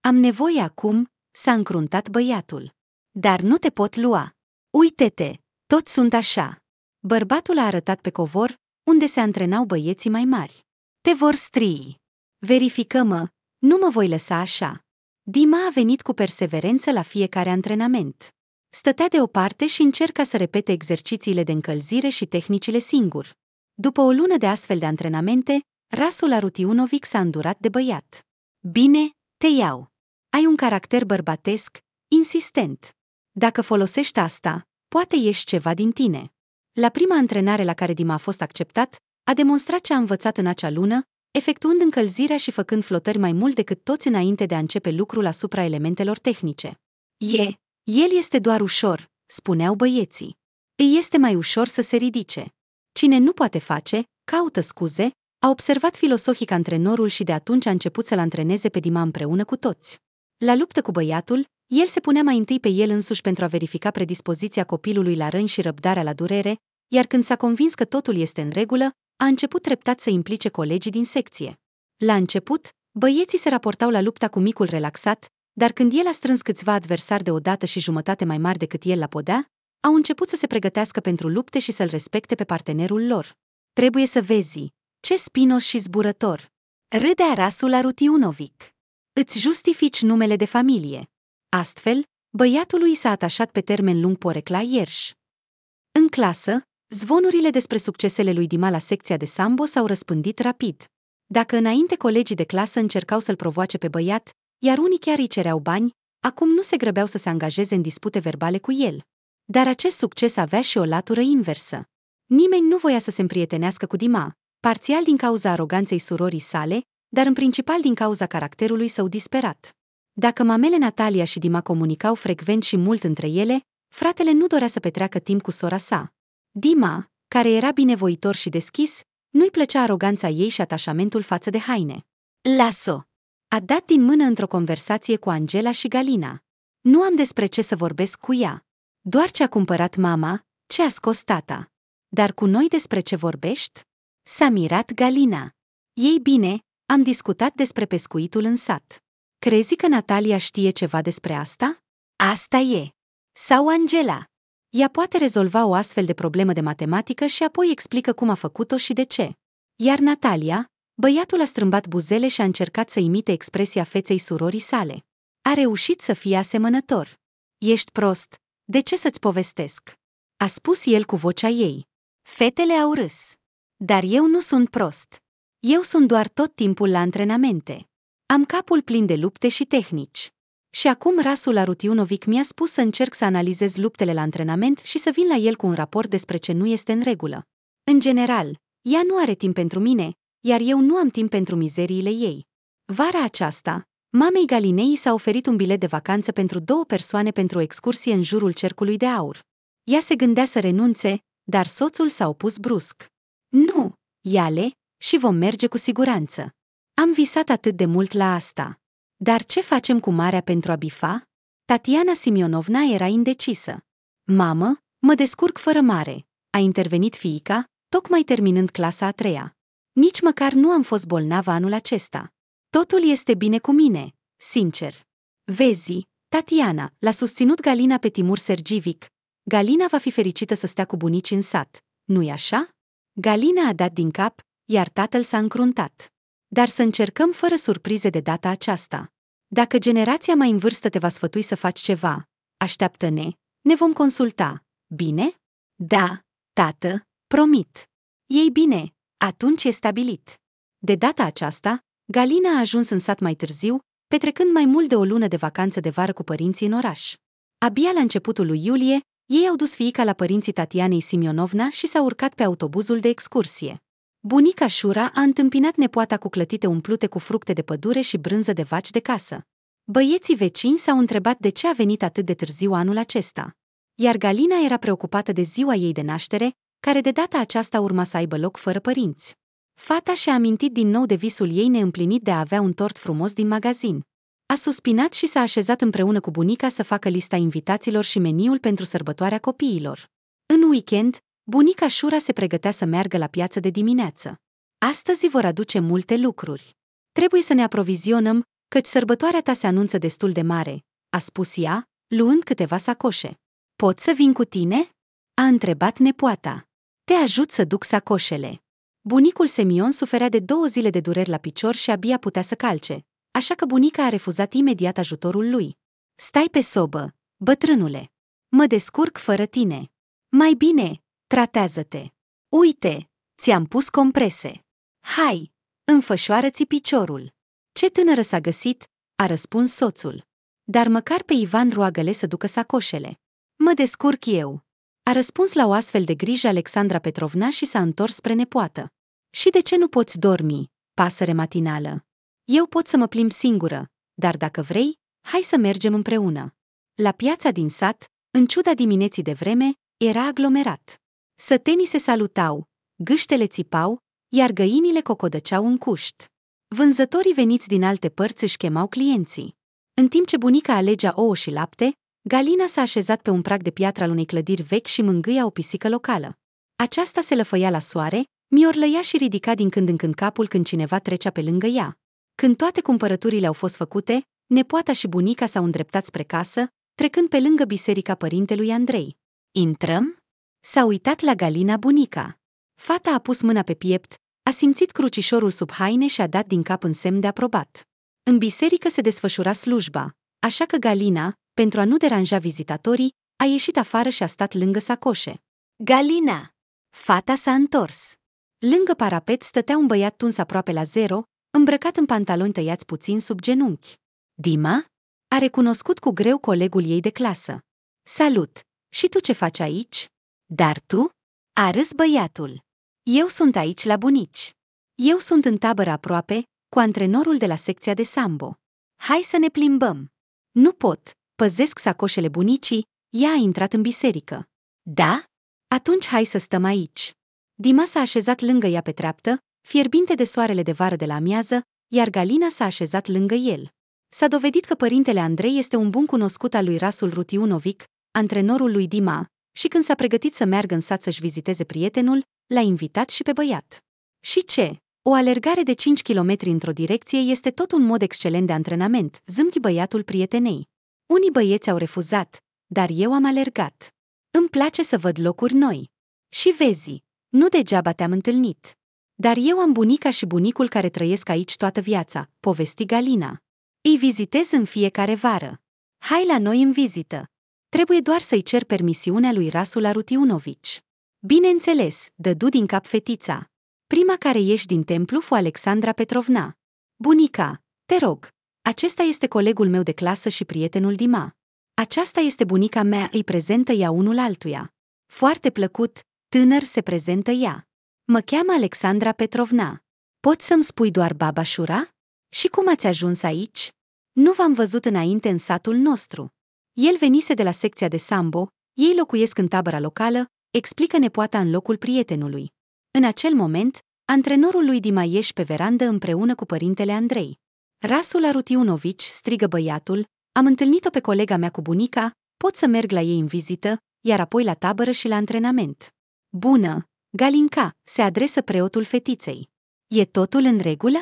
Am nevoie acum, s-a încruntat băiatul. Dar nu te pot lua. Uite-te, toți sunt așa. Bărbatul a arătat pe covor, unde se antrenau băieții mai mari. Te vor strii. Verifică-mă, nu mă voi lăsa așa. Dima a venit cu perseverență la fiecare antrenament. Stătea deoparte și încerca să repete exercițiile de încălzire și tehnicile singur. După o lună de astfel de antrenamente, Rasul Arutiunovic s-a îndurat de băiat. Bine, te iau. Ai un caracter bărbatesc, insistent. Dacă folosești asta, poate ieși ceva din tine. La prima antrenare la care Dima a fost acceptat, a demonstrat ce a învățat în acea lună, efectuând încălzirea și făcând flotări mai mult decât toți înainte de a începe lucrul asupra elementelor tehnice. E, el este doar ușor, spuneau băieții. Îi este mai ușor să se ridice. Cine nu poate face, caută scuze, a observat filosofic antrenorul și de atunci a început să-l antreneze pe Dima împreună cu toți. La luptă cu băiatul, el se punea mai întâi pe el însuși pentru a verifica predispoziția copilului la răni și răbdarea la durere, iar când s-a convins că totul este în regulă, a început treptat să implice colegii din secție. La început, băieții se raportau la lupta cu micul relaxat, dar când el a strâns câțiva adversari de o dată și jumătate mai mari decât el la podea, au început să se pregătească pentru lupte și să-l respecte pe partenerul lor. Trebuie să vezi, ce spinos și zburător! Râdea rasul la Rutiunovic. Îți justifici numele de familie. Astfel, băiatului s-a atașat pe termen lung porecla Ierș. În clasă, Zvonurile despre succesele lui Dima la secția de sambo s-au răspândit rapid. Dacă înainte colegii de clasă încercau să-l provoace pe băiat, iar unii chiar îi cereau bani, acum nu se grăbeau să se angajeze în dispute verbale cu el. Dar acest succes avea și o latură inversă. Nimeni nu voia să se împrietenească cu Dima, parțial din cauza aroganței surorii sale, dar în principal din cauza caracterului său disperat. Dacă mamele Natalia și Dima comunicau frecvent și mult între ele, fratele nu dorea să petreacă timp cu sora sa. Dima, care era binevoitor și deschis, nu-i plăcea aroganța ei și atașamentul față de haine. Las-o! A dat din mână într-o conversație cu Angela și Galina. Nu am despre ce să vorbesc cu ea. Doar ce a cumpărat mama, ce a scos tata. Dar cu noi despre ce vorbești? S-a mirat Galina. Ei bine, am discutat despre pescuitul în sat. Crezi că Natalia știe ceva despre asta? Asta e. Sau Angela. Ea poate rezolva o astfel de problemă de matematică și apoi explică cum a făcut-o și de ce. Iar Natalia, băiatul a strâmbat buzele și a încercat să imite expresia feței surorii sale. A reușit să fie asemănător. Ești prost, de ce să-ți povestesc? A spus el cu vocea ei. Fetele au râs. Dar eu nu sunt prost. Eu sunt doar tot timpul la antrenamente. Am capul plin de lupte și tehnici. Și acum Rasul Arutiunovic mi-a spus să încerc să analizez luptele la antrenament și să vin la el cu un raport despre ce nu este în regulă. În general, ea nu are timp pentru mine, iar eu nu am timp pentru mizeriile ei. Vara aceasta, mamei Galinei s-a oferit un bilet de vacanță pentru două persoane pentru o excursie în jurul cercului de aur. Ea se gândea să renunțe, dar soțul s-a opus brusc. Nu, iale, și vom merge cu siguranță. Am visat atât de mult la asta. Dar ce facem cu marea pentru a bifa? Tatiana Simionovna era indecisă. Mamă, mă descurc fără mare, a intervenit fiica, tocmai terminând clasa a treia. Nici măcar nu am fost bolnavă anul acesta. Totul este bine cu mine, sincer. Vezi, Tatiana, l-a susținut Galina pe Timur Sergivic. Galina va fi fericită să stea cu bunici în sat, nu-i așa? Galina a dat din cap, iar tatăl s-a încruntat. Dar să încercăm fără surprize de data aceasta. Dacă generația mai în vârstă te va sfătui să faci ceva, așteaptă-ne, ne vom consulta. Bine? Da, tată, promit. Ei bine, atunci e stabilit. De data aceasta, Galina a ajuns în sat mai târziu, petrecând mai mult de o lună de vacanță de vară cu părinții în oraș. Abia la începutul lui iulie, ei au dus fiica la părinții Tatianei Simionovna și s-au urcat pe autobuzul de excursie. Bunica șura a întâmpinat nepoata cu clătite umplute cu fructe de pădure și brânză de vaci de casă. Băieții vecini s-au întrebat de ce a venit atât de târziu anul acesta. Iar Galina era preocupată de ziua ei de naștere, care de data aceasta urma să aibă loc fără părinți. Fata și-a amintit din nou de visul ei neîmplinit de a avea un tort frumos din magazin. A suspinat și s-a așezat împreună cu bunica să facă lista invitaților și meniul pentru sărbătoarea copiilor. În weekend, Bunica Șura se pregătea să meargă la piață de dimineață. Astăzi vor aduce multe lucruri. Trebuie să ne aprovizionăm, căci sărbătoarea ta se anunță destul de mare, a spus ea, luând câteva sacoșe. Pot să vin cu tine? a întrebat nepoata. Te ajut să duc sacoșele. Bunicul Semion suferea de două zile de dureri la picior și abia putea să calce, așa că bunica a refuzat imediat ajutorul lui. Stai pe sobă, bătrânule. Mă descurc fără tine. Mai bine, Tratează-te! Uite, ți-am pus comprese! Hai, înfășoară-ți piciorul! Ce tânără s-a găsit? a răspuns soțul. Dar măcar pe Ivan roagă să ducă sacoșele. Mă descurc eu. A răspuns la o astfel de grijă Alexandra Petrovna și s-a întors spre nepoată. Și de ce nu poți dormi, pasăre matinală? Eu pot să mă plim singură, dar dacă vrei, hai să mergem împreună. La piața din sat, în ciuda dimineții de vreme, era aglomerat. Sătenii se salutau, gâștele țipau, iar găinile cocodăceau în cușt. Vânzătorii veniți din alte părți își chemau clienții. În timp ce bunica alegea ouă și lapte, Galina s-a așezat pe un prag de piatră al unei clădiri vechi și mângâia o pisică locală. Aceasta se lăfăia la soare, miorlăia și ridica din când în când capul când cineva trecea pe lângă ea. Când toate cumpărăturile au fost făcute, nepoata și bunica s-au îndreptat spre casă, trecând pe lângă biserica părintelui Andrei. Intrăm? S-a uitat la Galina bunica. Fata a pus mâna pe piept, a simțit crucișorul sub haine și a dat din cap în semn de aprobat. În biserică se desfășura slujba, așa că Galina, pentru a nu deranja vizitatorii, a ieșit afară și a stat lângă sacoșe. Galina! Fata s-a întors. Lângă parapet stătea un băiat tuns aproape la zero, îmbrăcat în pantaloni tăiați puțin sub genunchi. Dima? A recunoscut cu greu colegul ei de clasă. Salut! Și tu ce faci aici? Dar tu? A râs băiatul. Eu sunt aici la bunici. Eu sunt în tabără aproape, cu antrenorul de la secția de sambo. Hai să ne plimbăm. Nu pot, păzesc sacoșele bunicii, ea a intrat în biserică. Da? Atunci hai să stăm aici. Dima s-a așezat lângă ea pe treaptă, fierbinte de soarele de vară de la amiază, iar Galina s-a așezat lângă el. S-a dovedit că părintele Andrei este un bun cunoscut al lui Rasul Rutiunovic, antrenorul lui Dima, și când s-a pregătit să meargă în sat să-și viziteze prietenul, l-a invitat și pe băiat. Și ce? O alergare de 5 km într-o direcție este tot un mod excelent de antrenament, zâmbi băiatul prietenei. Unii băieți au refuzat, dar eu am alergat. Îmi place să văd locuri noi. Și vezi, nu degeaba te-am întâlnit. Dar eu am bunica și bunicul care trăiesc aici toată viața, povesti Galina. Îi vizitez în fiecare vară. Hai la noi în vizită. Trebuie doar să-i cer permisiunea lui Rasul Arutiunovici. Bineînțeles, dădu din cap fetița. Prima care ieși din templu fu Alexandra Petrovna. Bunica, te rog, acesta este colegul meu de clasă și prietenul Dima. Aceasta este bunica mea, îi prezentă ea unul altuia. Foarte plăcut, tânăr se prezentă ea. Mă cheamă Alexandra Petrovna. Poți să-mi spui doar baba Șura? Și cum ați ajuns aici? Nu v-am văzut înainte în satul nostru. El venise de la secția de sambo, ei locuiesc în tabăra locală, explică nepoata în locul prietenului. În acel moment, antrenorul lui Dima ieși pe verandă împreună cu părintele Andrei. Rasul Arutiunovici strigă băiatul, am întâlnit-o pe colega mea cu bunica, pot să merg la ei în vizită, iar apoi la tabără și la antrenament. Bună! Galinca, se adresă preotul fetiței. E totul în regulă?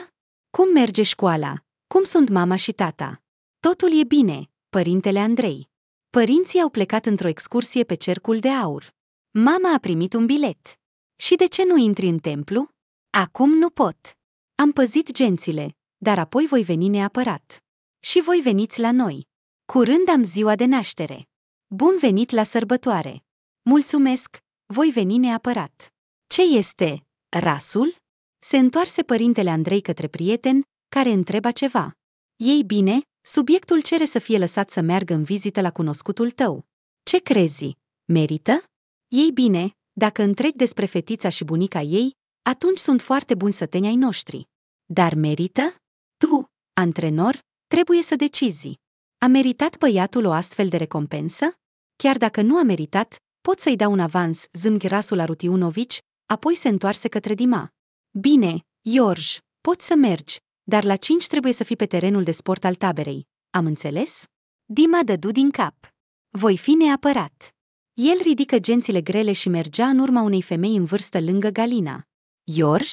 Cum merge școala? Cum sunt mama și tata? Totul e bine, părintele Andrei. Părinții au plecat într-o excursie pe cercul de aur. Mama a primit un bilet. Și de ce nu intri în templu? Acum nu pot. Am păzit gențile, dar apoi voi veni neapărat. Și voi veniți la noi. Curând am ziua de naștere. Bun venit la sărbătoare. Mulțumesc, voi veni neapărat. Ce este? Rasul? Se întoarse părintele Andrei către prieten, care întreba ceva. Ei bine, Subiectul cere să fie lăsat să meargă în vizită la cunoscutul tău. Ce crezi? Merită? Ei bine, dacă întreg despre fetița și bunica ei, atunci sunt foarte buni săteni ai noștri. Dar merită? Tu, antrenor, trebuie să decizi. A meritat băiatul o astfel de recompensă? Chiar dacă nu a meritat, pot să-i dau un avans, zâmbi rasul Arutiunovici, apoi se întoarse către Dima. Bine, George, poți să mergi, dar la cinci trebuie să fii pe terenul de sport al taberei. Am înțeles? Dima dădu din cap. Voi fi neapărat. El ridică gențile grele și mergea în urma unei femei în vârstă lângă Galina. Iorș?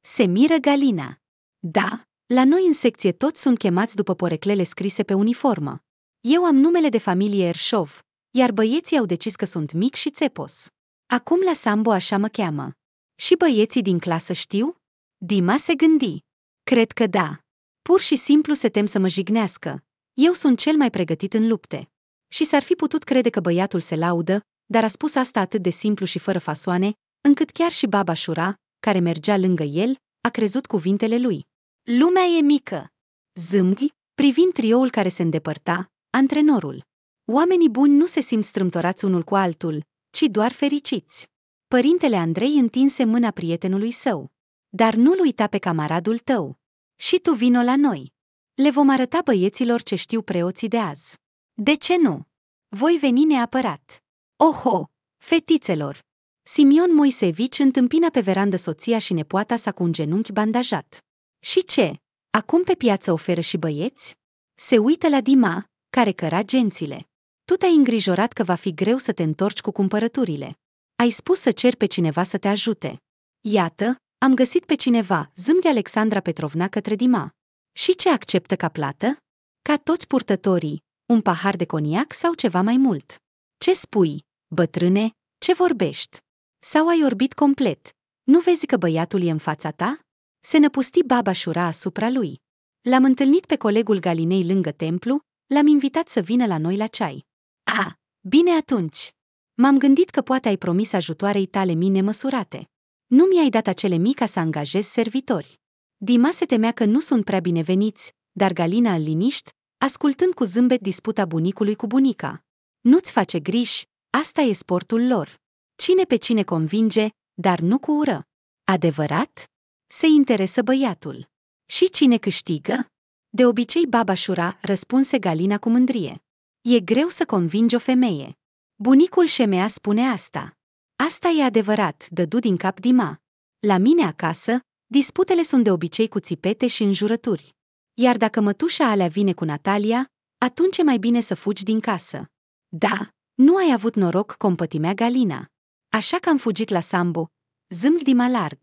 Se miră Galina. Da, la noi în secție toți sunt chemați după poreclele scrise pe uniformă. Eu am numele de familie Erșov, iar băieții au decis că sunt mic și țepos. Acum la Sambo așa mă cheamă. Și băieții din clasă știu? Dima se gândi. Cred că da. Pur și simplu se tem să mă jignească. Eu sunt cel mai pregătit în lupte. Și s-ar fi putut crede că băiatul se laudă, dar a spus asta atât de simplu și fără fasoane, încât chiar și baba Șura, care mergea lângă el, a crezut cuvintele lui. Lumea e mică. Zâmghi, privind trioul care se îndepărta, antrenorul. Oamenii buni nu se simt strâmtorați unul cu altul, ci doar fericiți. Părintele Andrei întinse mâna prietenului său. Dar nu-l uita pe camaradul tău. Și tu vino la noi. Le vom arăta băieților ce știu preoții de azi. De ce nu? Voi veni neapărat. Oho, fetițelor! Simion Moisevici întâmpină pe verandă soția și nepoata sa cu un genunchi bandajat. Și ce? Acum pe piață oferă și băieți? Se uită la Dima, care căra gențile. Tu te-ai îngrijorat că va fi greu să te întorci cu cumpărăturile. Ai spus să ceri pe cineva să te ajute. Iată, am găsit pe cineva, zâmbi Alexandra Petrovna către Dima. Și ce acceptă ca plată? Ca toți purtătorii, un pahar de coniac sau ceva mai mult. Ce spui, bătrâne, ce vorbești? Sau ai orbit complet? Nu vezi că băiatul e în fața ta? Se năpusti baba șura asupra lui. L-am întâlnit pe colegul Galinei lângă templu, l-am invitat să vină la noi la ceai. A, bine atunci! M-am gândit că poate ai promis ajutoarei tale mine măsurate. Nu mi-ai dat acele mii ca să angajez servitori. Dima se temea că nu sunt prea bineveniți, dar Galina îl liniști, ascultând cu zâmbet disputa bunicului cu bunica. Nu-ți face griji, asta e sportul lor. Cine pe cine convinge, dar nu cu ură. Adevărat? Se interesă băiatul. Și cine câștigă? De obicei, babașura răspunse Galina cu mândrie. E greu să convingi o femeie. Bunicul șemea spune asta. Asta e adevărat, dădu din cap Dima. La mine acasă, disputele sunt de obicei cu țipete și înjurături. Iar dacă mătușa alea vine cu Natalia, atunci e mai bine să fugi din casă. Da, nu ai avut noroc, compătimea Galina. Așa că am fugit la Sambo, zâmbi Dima larg.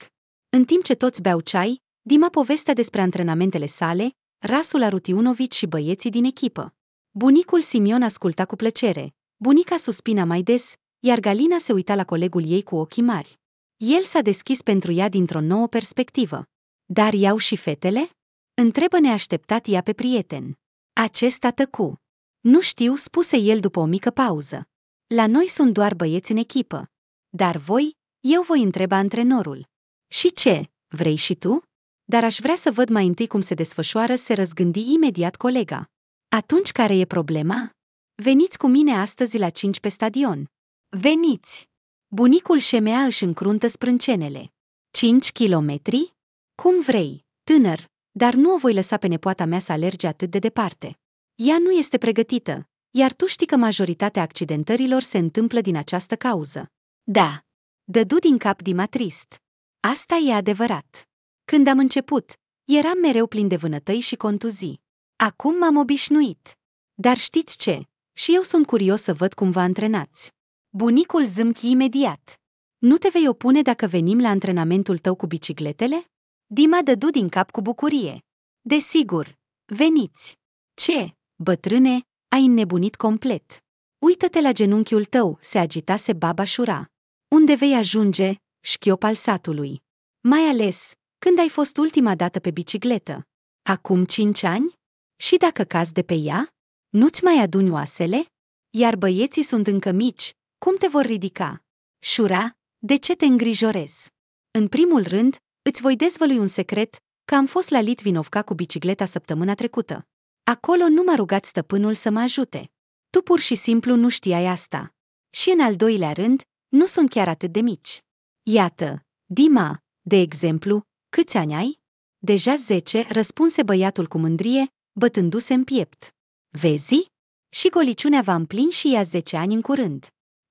În timp ce toți beau ceai, Dima povestea despre antrenamentele sale, Rasul Arutiunovici și băieții din echipă. Bunicul Simion asculta cu plăcere. Bunica suspina mai des, iar Galina se uita la colegul ei cu ochii mari. El s-a deschis pentru ea dintr-o nouă perspectivă. Dar iau și fetele? Întrebă neașteptat ea pe prieten. Acesta tăcu. Nu știu, spuse el după o mică pauză. La noi sunt doar băieți în echipă. Dar voi, eu voi întreba antrenorul. Și ce, vrei și tu? Dar aș vrea să văd mai întâi cum se desfășoară, se răzgândi imediat colega. Atunci care e problema? Veniți cu mine astăzi la 5 pe stadion. Veniți! Bunicul șemea își încruntă sprâncenele. 5 kilometri? Cum vrei, tânăr, dar nu o voi lăsa pe nepoata mea să alerge atât de departe. Ea nu este pregătită, iar tu știi că majoritatea accidentărilor se întâmplă din această cauză. Da, dădu din cap dimatrist. Asta e adevărat. Când am început, eram mereu plin de vânătăi și contuzii. Acum m-am obișnuit. Dar știți ce? Și eu sunt curios să văd cum vă antrenați. Bunicul zâmchi imediat. Nu te vei opune dacă venim la antrenamentul tău cu bicicletele? Dima dădu din cap cu bucurie. Desigur, veniți! Ce, bătrâne, ai înnebunit complet. Uită-te la genunchiul tău, se agitase baba șura. Unde vei ajunge, șchiop al satului? Mai ales, când ai fost ultima dată pe bicicletă? Acum cinci ani? Și dacă cazi de pe ea? Nu-ți mai aduni oasele? Iar băieții sunt încă mici, cum te vor ridica? Șura, de ce te îngrijorezi? În primul rând, îți voi dezvălui un secret, că am fost la Litvinovca cu bicicleta săptămâna trecută. Acolo nu m-a rugat stăpânul să mă ajute. Tu pur și simplu nu știai asta. Și în al doilea rând, nu sunt chiar atât de mici. Iată, Dima, de exemplu, câți ani ai? Deja zece, răspunse băiatul cu mândrie, bătându-se în piept. Vezi? Și goliciunea va împlin și ea zece ani în curând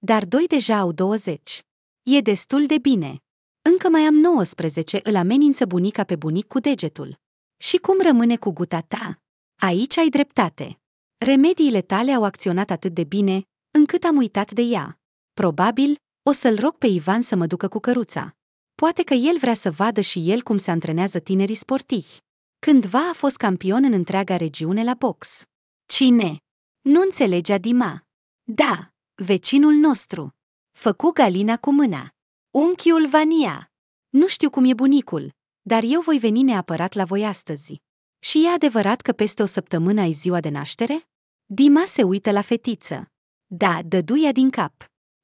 dar doi deja au 20. E destul de bine. Încă mai am 19, îl amenință bunica pe bunic cu degetul. Și cum rămâne cu guta ta? Aici ai dreptate. Remediile tale au acționat atât de bine, încât am uitat de ea. Probabil, o să-l rog pe Ivan să mă ducă cu căruța. Poate că el vrea să vadă și el cum se antrenează tinerii sportivi. Cândva a fost campion în întreaga regiune la box. Cine? Nu înțelegea dima. Da, Vecinul nostru. Făcu Galina cu mâna. Unchiul Vania. Nu știu cum e bunicul, dar eu voi veni neapărat la voi astăzi. Și e adevărat că peste o săptămână ai ziua de naștere? Dima se uită la fetiță. Da, dăduia din cap.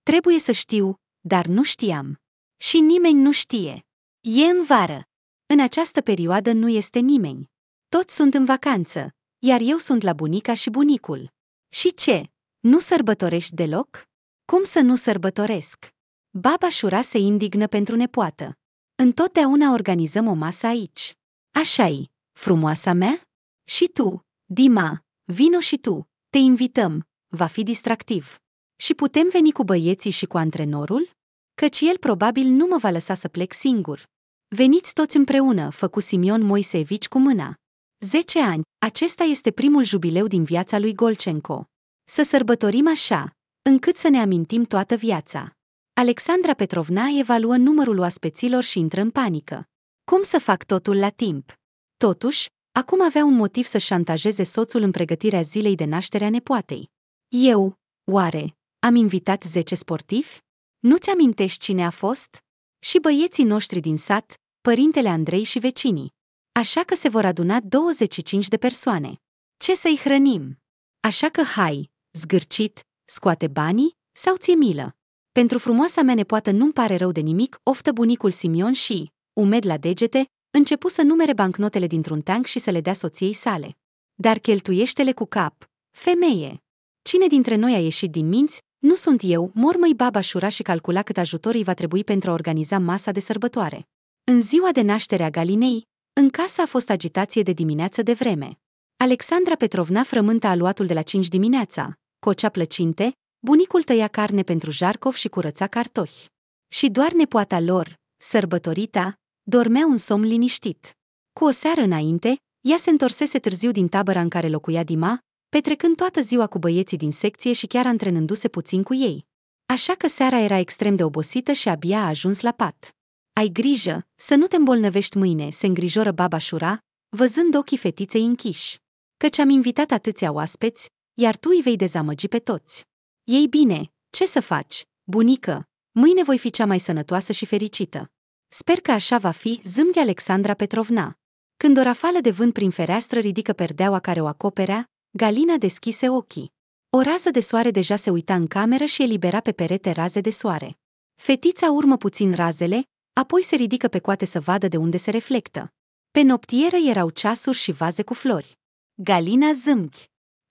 Trebuie să știu, dar nu știam. Și nimeni nu știe. E în vară. În această perioadă nu este nimeni. Toți sunt în vacanță, iar eu sunt la bunica și bunicul. Și ce? Nu sărbătorești deloc? Cum să nu sărbătoresc? Baba Șura se indignă pentru nepoată. Întotdeauna organizăm o masă aici. Așa-i, frumoasa mea? Și tu, Dima, vino și tu, te invităm, va fi distractiv. Și putem veni cu băieții și cu antrenorul? Căci el probabil nu mă va lăsa să plec singur. Veniți toți împreună, făcu Simion Moisevici cu mâna. Zece ani, acesta este primul jubileu din viața lui Golcenco. Să sărbătorim așa, încât să ne amintim toată viața. Alexandra Petrovna evaluă numărul oaspeților și intră în panică. Cum să fac totul la timp? Totuși, acum avea un motiv să șantajeze soțul în pregătirea zilei de naștere a nepoatei. Eu, oare, am invitat 10 sportivi? Nu ți-amintești cine a fost? Și băieții noștri din sat, părintele Andrei și vecinii. Așa că se vor aduna 25 de persoane. Ce să-i hrănim? Așa că hai, zgârcit, scoate banii sau ție milă? Pentru frumoasa mea nepoată nu-mi pare rău de nimic, oftă bunicul Simion și, umed la degete, începu să numere bancnotele dintr-un tank și să le dea soției sale. Dar cheltuiește-le cu cap. Femeie! Cine dintre noi a ieșit din minți, nu sunt eu, mormăi baba șura și calcula cât ajutor îi va trebui pentru a organiza masa de sărbătoare. În ziua de naștere a Galinei, în casă a fost agitație de dimineață de vreme. Alexandra Petrovna frământa aluatul de la 5 dimineața, cocea plăcinte, bunicul tăia carne pentru jarcov și curăța cartofi. Și doar nepoata lor, sărbătorita, dormea un somn liniștit. Cu o seară înainte, ea se întorsese târziu din tabăra în care locuia Dima, petrecând toată ziua cu băieții din secție și chiar antrenându-se puțin cu ei. Așa că seara era extrem de obosită și abia a ajuns la pat. Ai grijă, să nu te îmbolnăvești mâine, se îngrijoră baba Șura, văzând ochii fetiței închiși. Căci am invitat atâția oaspeți, iar tu îi vei dezamăgi pe toți. Ei bine, ce să faci, bunică? Mâine voi fi cea mai sănătoasă și fericită. Sper că așa va fi, zâmbi Alexandra Petrovna. Când o rafală de vânt prin fereastră ridică perdeaua care o acoperea, Galina deschise ochii. O rază de soare deja se uita în cameră și elibera pe perete raze de soare. Fetița urmă puțin razele, apoi se ridică pe coate să vadă de unde se reflectă. Pe noptieră erau ceasuri și vaze cu flori. Galina zâmbi.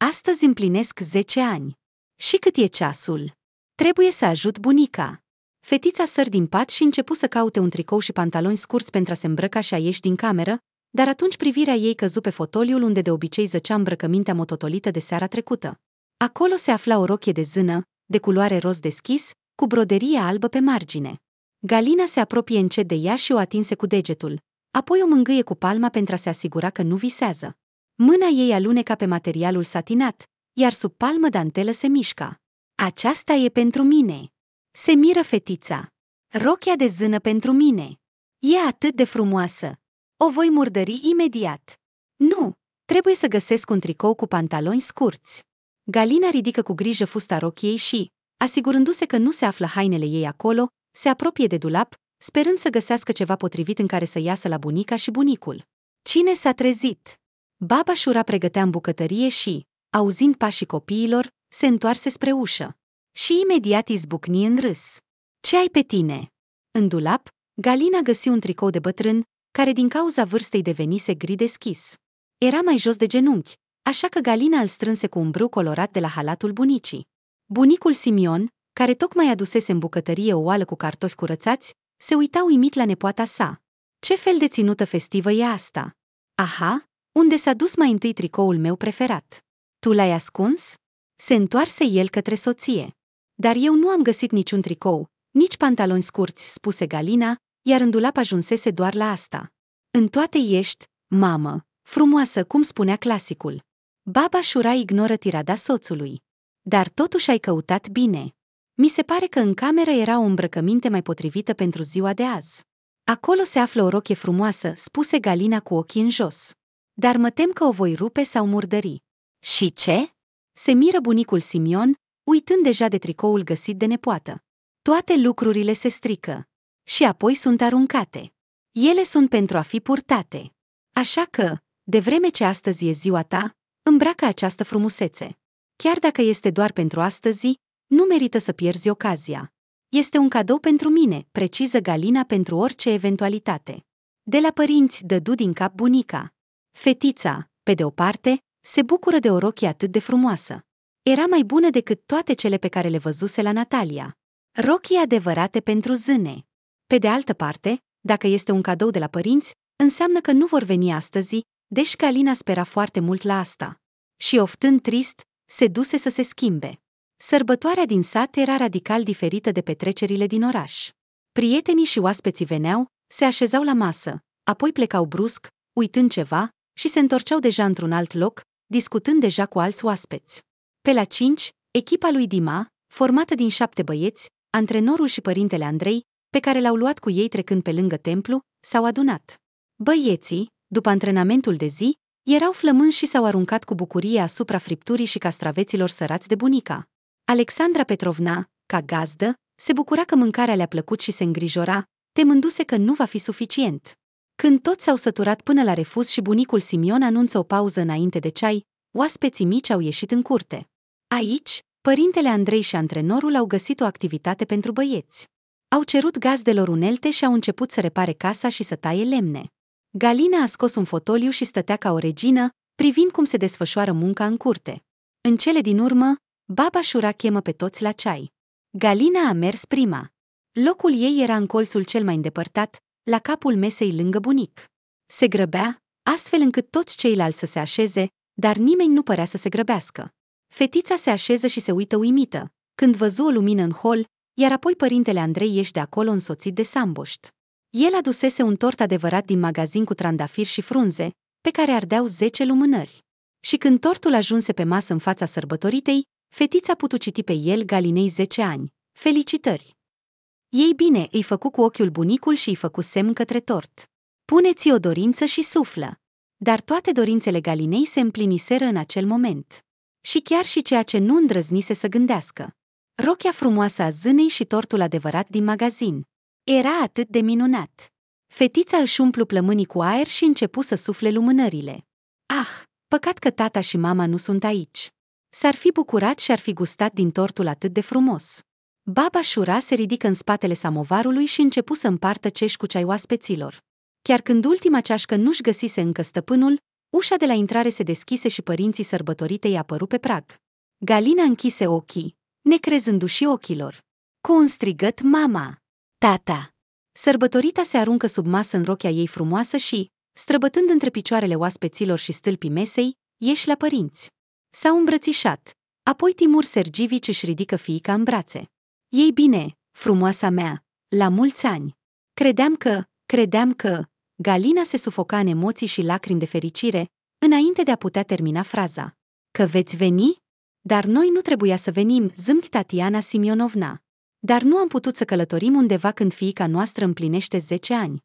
Astăzi împlinesc 10 ani. Și cât e ceasul? Trebuie să ajut bunica. Fetița săr din pat și începu să caute un tricou și pantaloni scurți pentru a se îmbrăca și a ieși din cameră, dar atunci privirea ei căzu pe fotoliul unde de obicei zăcea îmbrăcămintea mototolită de seara trecută. Acolo se afla o rochie de zână, de culoare roz deschis, cu broderie albă pe margine. Galina se apropie încet de ea și o atinse cu degetul, apoi o mângâie cu palma pentru a se asigura că nu visează. Mâna ei aluneca pe materialul satinat, iar sub palmă dantelă se mișca. Aceasta e pentru mine. Se miră fetița. Rochia de zână pentru mine. E atât de frumoasă. O voi murdări imediat. Nu, trebuie să găsesc un tricou cu pantaloni scurți. Galina ridică cu grijă fusta rochiei și, asigurându-se că nu se află hainele ei acolo, se apropie de dulap, sperând să găsească ceva potrivit în care să iasă la bunica și bunicul. Cine s-a trezit? Baba Șura pregătea în bucătărie și, auzind pașii copiilor, se întoarse spre ușă. Și imediat izbucni în râs. Ce ai pe tine?" În dulap, Galina găsi un tricou de bătrân, care din cauza vârstei devenise gri deschis. Era mai jos de genunchi, așa că Galina îl strânse cu un brâu colorat de la halatul bunicii. Bunicul Simion, care tocmai adusese în bucătărie o oală cu cartofi curățați, se uita uimit la nepoata sa. Ce fel de ținută festivă e asta? Aha, unde s-a dus mai întâi tricoul meu preferat? Tu l-ai ascuns? Se întoarse el către soție. Dar eu nu am găsit niciun tricou, nici pantaloni scurți, spuse Galina, iar în dulap ajunsese doar la asta. În toate ești, mamă, frumoasă, cum spunea clasicul. Baba Șura ignoră tirada soțului. Dar totuși ai căutat bine. Mi se pare că în cameră era o îmbrăcăminte mai potrivită pentru ziua de azi. Acolo se află o rochie frumoasă, spuse Galina cu ochii în jos dar mă tem că o voi rupe sau murdări. Și ce? Se miră bunicul Simion, uitând deja de tricoul găsit de nepoată. Toate lucrurile se strică. Și apoi sunt aruncate. Ele sunt pentru a fi purtate. Așa că, de vreme ce astăzi e ziua ta, îmbracă această frumusețe. Chiar dacă este doar pentru astăzi, nu merită să pierzi ocazia. Este un cadou pentru mine, preciză Galina pentru orice eventualitate. De la părinți dădu din cap bunica. Fetița, pe de o parte, se bucură de o rochie atât de frumoasă. Era mai bună decât toate cele pe care le văzuse la Natalia. Rochii adevărate pentru zâne. Pe de altă parte, dacă este un cadou de la părinți, înseamnă că nu vor veni astăzi, deși Calina spera foarte mult la asta. Și oftând trist, se duse să se schimbe. Sărbătoarea din sat era radical diferită de petrecerile din oraș. Prietenii și oaspeții veneau, se așezau la masă, apoi plecau brusc, uitând ceva, și se întorceau deja într-un alt loc, discutând deja cu alți oaspeți. Pe la 5, echipa lui Dima, formată din șapte băieți, antrenorul și părintele Andrei, pe care l-au luat cu ei trecând pe lângă templu, s-au adunat. Băieții, după antrenamentul de zi, erau flămânși și s-au aruncat cu bucurie asupra fripturii și castraveților sărați de bunica. Alexandra Petrovna, ca gazdă, se bucura că mâncarea le-a plăcut și se îngrijora, temându-se că nu va fi suficient. Când toți s-au săturat până la refuz și bunicul Simion anunță o pauză înainte de ceai, oaspeții mici au ieșit în curte. Aici, părintele Andrei și antrenorul au găsit o activitate pentru băieți. Au cerut gazdelor unelte și au început să repare casa și să taie lemne. Galina a scos un fotoliu și stătea ca o regină, privind cum se desfășoară munca în curte. În cele din urmă, baba Șura chemă pe toți la ceai. Galina a mers prima. Locul ei era în colțul cel mai îndepărtat, la capul mesei lângă bunic. Se grăbea, astfel încât toți ceilalți să se așeze, dar nimeni nu părea să se grăbească. Fetița se așeză și se uită uimită, când văzu o lumină în hol, iar apoi părintele Andrei ieși de acolo însoțit de Samboșt. El adusese un tort adevărat din magazin cu trandafiri și frunze, pe care ardeau zece lumânări. Și când tortul ajunse pe masă în fața sărbătoritei, fetița putu citi pe el Galinei zece ani. Felicitări! Ei bine, îi făcu cu ochiul bunicul și îi făcu semn către tort. Puneți o dorință și suflă. Dar toate dorințele Galinei se împliniseră în acel moment. Și chiar și ceea ce nu îndrăznise să gândească. Rochia frumoasă a zânei și tortul adevărat din magazin. Era atât de minunat. Fetița își umplu plămânii cu aer și începu să sufle lumânările. Ah, păcat că tata și mama nu sunt aici. S-ar fi bucurat și ar fi gustat din tortul atât de frumos. Baba Shura se ridică în spatele samovarului și începu să împartă ceși cu ceai oaspeților. Chiar când ultima ceașcă nu-și găsise încă stăpânul, ușa de la intrare se deschise și părinții sărbătoritei apăru pe prag. Galina închise ochii, necrezându-și ochilor. Cu un strigăt, mama! Tata! Sărbătorita se aruncă sub masă în rochia ei frumoasă și, străbătând între picioarele oaspeților și stâlpii mesei, ieși la părinți. S-au îmbrățișat. Apoi Timur Sergivici își ridică fiica în brațe. Ei bine, frumoasa mea, la mulți ani. Credeam că, credeam că, Galina se sufoca în emoții și lacrimi de fericire, înainte de a putea termina fraza. Că veți veni? Dar noi nu trebuia să venim, zâmbi Tatiana Simionovna. Dar nu am putut să călătorim undeva când fiica noastră împlinește 10 ani.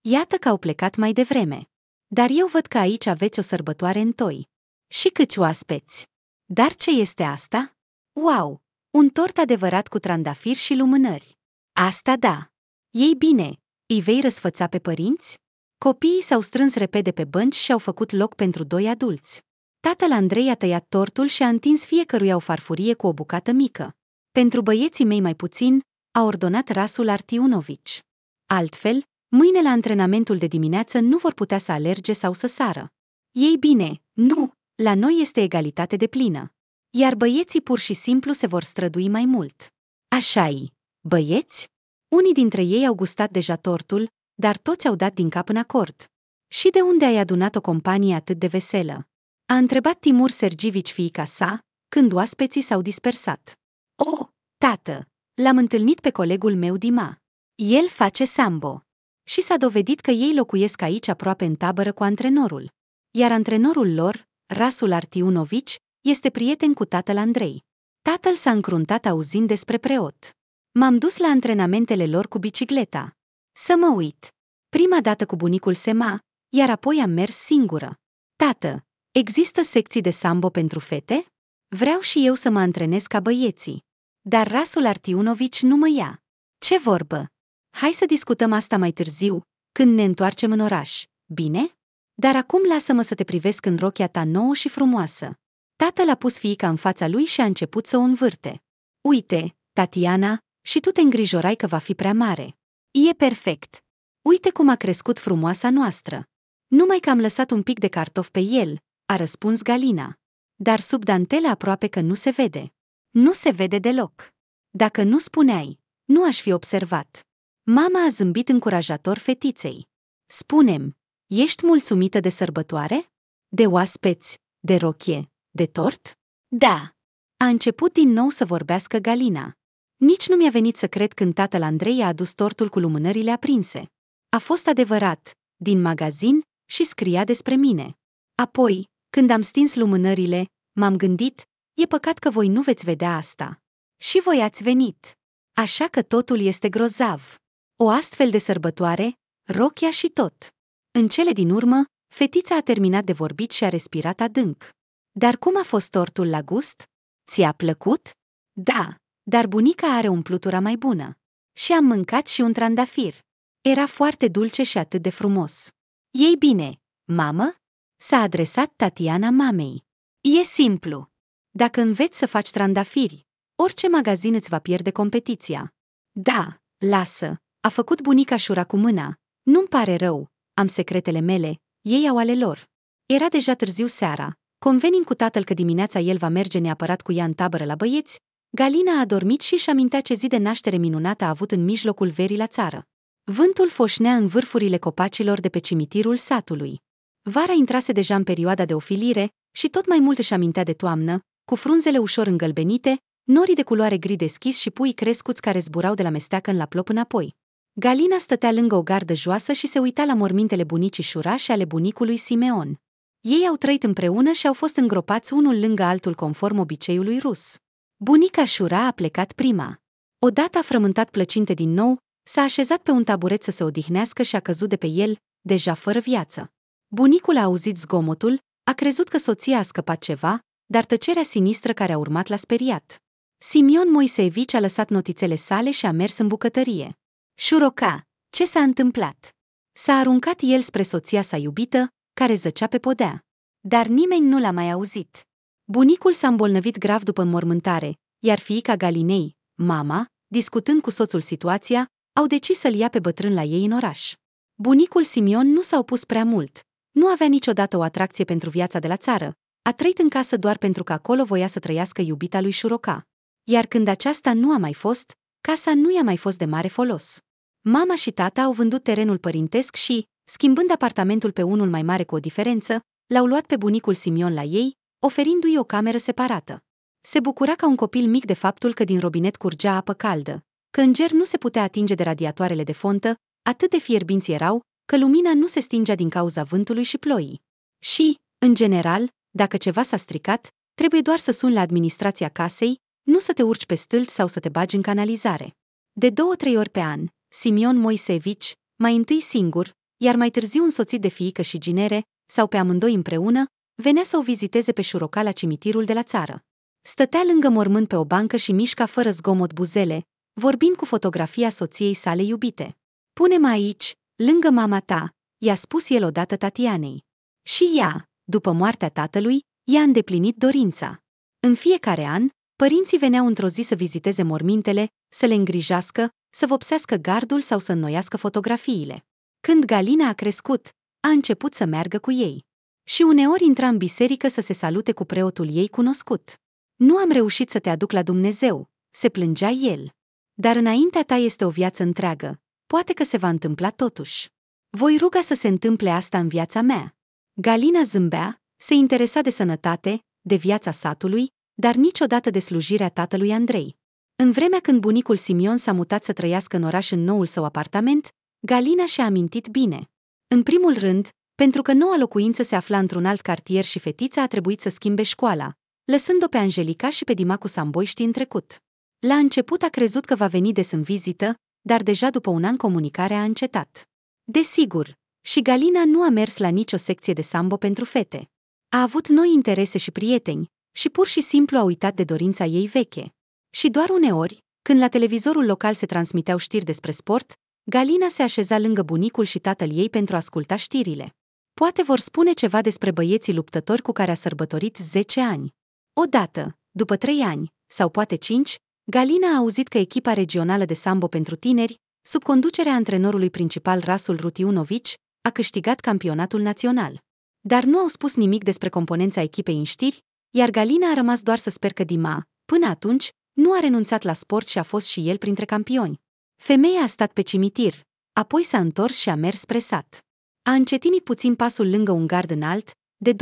Iată că au plecat mai devreme. Dar eu văd că aici aveți o sărbătoare în toi. Și câți oaspeți! Dar ce este asta? Wow! Un tort adevărat cu trandafiri și lumânări. Asta da. Ei bine, îi vei răsfăța pe părinți? Copiii s-au strâns repede pe bănci și au făcut loc pentru doi adulți. Tatăl Andrei a tăiat tortul și a întins fiecăruia o farfurie cu o bucată mică. Pentru băieții mei mai puțin, a ordonat Rasul Artiunovici. Altfel, mâine la antrenamentul de dimineață nu vor putea să alerge sau să sară. Ei bine, nu, la noi este egalitate de plină iar băieții pur și simplu se vor strădui mai mult. Așa-i, băieți? Unii dintre ei au gustat deja tortul, dar toți au dat din cap în acord. Și de unde ai adunat o companie atât de veselă? A întrebat Timur Sergivici fiica sa, când oaspeții s-au dispersat. O, oh, tată, l-am întâlnit pe colegul meu Dima. El face sambo. Și s-a dovedit că ei locuiesc aici aproape în tabără cu antrenorul. Iar antrenorul lor, Rasul Artiunovici, este prieten cu tatăl Andrei. Tatăl s-a încruntat auzind despre preot. M-am dus la antrenamentele lor cu bicicleta. Să mă uit. Prima dată cu bunicul Sema, iar apoi am mers singură. Tată, există secții de sambo pentru fete? Vreau și eu să mă antrenez ca băieții. Dar Rasul Artiunovici nu mă ia. Ce vorbă? Hai să discutăm asta mai târziu, când ne întoarcem în oraș, bine? Dar acum lasă-mă să te privesc în rochia ta nouă și frumoasă. Tatăl a pus fiica în fața lui și a început să o învârte. Uite, Tatiana, și tu te îngrijorai că va fi prea mare. E perfect. Uite cum a crescut frumoasa noastră. Numai că am lăsat un pic de cartof pe el, a răspuns Galina. Dar sub dantela aproape că nu se vede. Nu se vede deloc. Dacă nu spuneai, nu aș fi observat. Mama a zâmbit încurajator fetiței. Spunem, ești mulțumită de sărbătoare? De oaspeți, de rochie, de tort? Da. A început din nou să vorbească Galina. Nici nu mi-a venit să cred când tatăl Andrei a adus tortul cu lumânările aprinse. A fost adevărat, din magazin, și scria despre mine. Apoi, când am stins lumânările, m-am gândit, e păcat că voi nu veți vedea asta. Și voi ați venit. Așa că totul este grozav. O astfel de sărbătoare, rochia și tot. În cele din urmă, fetița a terminat de vorbit și a respirat adânc. Dar cum a fost tortul la gust? Ți-a plăcut? Da, dar bunica are umplutura mai bună. Și am mâncat și un trandafir. Era foarte dulce și atât de frumos. Ei bine, mamă? S-a adresat Tatiana mamei. E simplu. Dacă înveți să faci trandafiri, orice magazin îți va pierde competiția. Da, lasă, a făcut bunica șura cu mâna. Nu-mi pare rău, am secretele mele, ei au ale lor. Era deja târziu seara, Convenind cu tatăl că dimineața el va merge neapărat cu ea în tabără la băieți, Galina a dormit și și amintea ce zi de naștere minunată a avut în mijlocul verii la țară. Vântul foșnea în vârfurile copacilor de pe cimitirul satului. Vara intrase deja în perioada de ofilire și tot mai mult își amintea de toamnă, cu frunzele ușor îngălbenite, norii de culoare gri deschis și pui crescuți care zburau de la mesteacă în la plop înapoi. Galina stătea lângă o gardă joasă și se uita la mormintele bunicii Șura și ale bunicului Simeon. Ei au trăit împreună și au fost îngropați unul lângă altul conform obiceiului rus. Bunica Shura a plecat prima. Odată a frământat plăcinte din nou, s-a așezat pe un taburet să se odihnească și a căzut de pe el, deja fără viață. Bunicul a auzit zgomotul, a crezut că soția a scăpat ceva, dar tăcerea sinistră care a urmat l-a speriat. Simion Moiseevici a lăsat notițele sale și a mers în bucătărie. Șuroca, ce s-a întâmplat? S-a aruncat el spre soția sa iubită, care zăcea pe podea. Dar nimeni nu l-a mai auzit. Bunicul s-a îmbolnăvit grav după mormântare, iar fiica Galinei, mama, discutând cu soțul situația, au decis să-l ia pe bătrân la ei în oraș. Bunicul Simion nu s-a opus prea mult. Nu avea niciodată o atracție pentru viața de la țară. A trăit în casă doar pentru că acolo voia să trăiască iubita lui Șuroca. Iar când aceasta nu a mai fost, casa nu i-a mai fost de mare folos. Mama și tata au vândut terenul părintesc și, schimbând apartamentul pe unul mai mare cu o diferență, l-au luat pe bunicul Simion la ei, oferindu-i o cameră separată. Se bucura ca un copil mic de faptul că din robinet curgea apă caldă, că în ger nu se putea atinge de radiatoarele de fontă, atât de fierbinți erau, că lumina nu se stingea din cauza vântului și ploii. Și, în general, dacă ceva s-a stricat, trebuie doar să suni la administrația casei, nu să te urci pe stâlp sau să te bagi în canalizare. De două-trei ori pe an, Simion Moisevici, mai întâi singur, iar mai târziu însoțit de fiică și ginere, sau pe amândoi împreună, venea să o viziteze pe șuroca la cimitirul de la țară. Stătea lângă mormânt pe o bancă și mișca fără zgomot buzele, vorbind cu fotografia soției sale iubite. Pune-mă aici, lângă mama ta, i-a spus el odată Tatianei. Și ea, după moartea tatălui, i-a îndeplinit dorința. În fiecare an, părinții veneau într-o zi să viziteze mormintele, să le îngrijească, să vopsească gardul sau să înnoiască fotografiile. Când Galina a crescut, a început să meargă cu ei. Și uneori intra în biserică să se salute cu preotul ei cunoscut. Nu am reușit să te aduc la Dumnezeu, se plângea el. Dar înaintea ta este o viață întreagă, poate că se va întâmpla totuși. Voi ruga să se întâmple asta în viața mea. Galina zâmbea, se interesa de sănătate, de viața satului, dar niciodată de slujirea tatălui Andrei. În vremea când bunicul Simion s-a mutat să trăiască în oraș în noul său apartament, Galina și-a amintit bine. În primul rând, pentru că noua locuință se afla într-un alt cartier și fetița a trebuit să schimbe școala, lăsând-o pe Angelica și pe Dimacu Samboiști în trecut. La început a crezut că va veni des în vizită, dar deja după un an comunicarea a încetat. Desigur, și Galina nu a mers la nicio secție de sambo pentru fete. A avut noi interese și prieteni și pur și simplu a uitat de dorința ei veche. Și doar uneori, când la televizorul local se transmiteau știri despre sport, Galina se așeza lângă bunicul și tatăl ei pentru a asculta știrile. Poate vor spune ceva despre băieții luptători cu care a sărbătorit 10 ani. Odată, după 3 ani, sau poate 5, Galina a auzit că echipa regională de sambo pentru tineri, sub conducerea antrenorului principal Rasul Rutiunovici, a câștigat campionatul național. Dar nu au spus nimic despre componența echipei în știri, iar Galina a rămas doar să sper că Dima, până atunci, nu a renunțat la sport și a fost și el printre campioni. Femeia a stat pe cimitir, apoi s-a întors și a mers spre sat. A încetinit puțin pasul lângă un gard înalt, de 2,5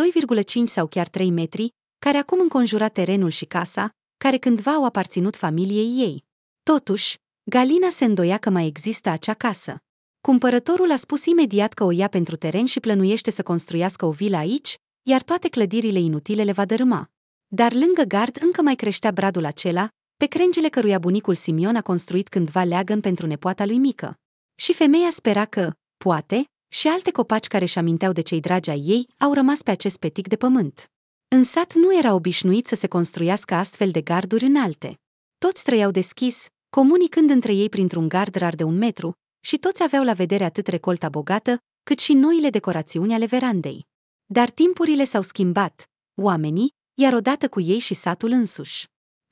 sau chiar 3 metri, care acum înconjura terenul și casa, care cândva au aparținut familiei ei. Totuși, Galina se îndoia că mai există acea casă. Cumpărătorul a spus imediat că o ia pentru teren și plănuiește să construiască o vilă aici, iar toate clădirile inutile le va dărâma. Dar lângă gard încă mai creștea bradul acela, pe crengile căruia bunicul Simion a construit cândva leagăn pentru nepoata lui mică. Și femeia spera că, poate, și alte copaci care și aminteau de cei dragi ai ei au rămas pe acest petic de pământ. În sat nu era obișnuit să se construiască astfel de garduri înalte. Toți trăiau deschis, comunicând între ei printr-un gard rar de un metru, și toți aveau la vedere atât recolta bogată, cât și noile decorațiuni ale verandei. Dar timpurile s-au schimbat, oamenii, iar odată cu ei și satul însuși.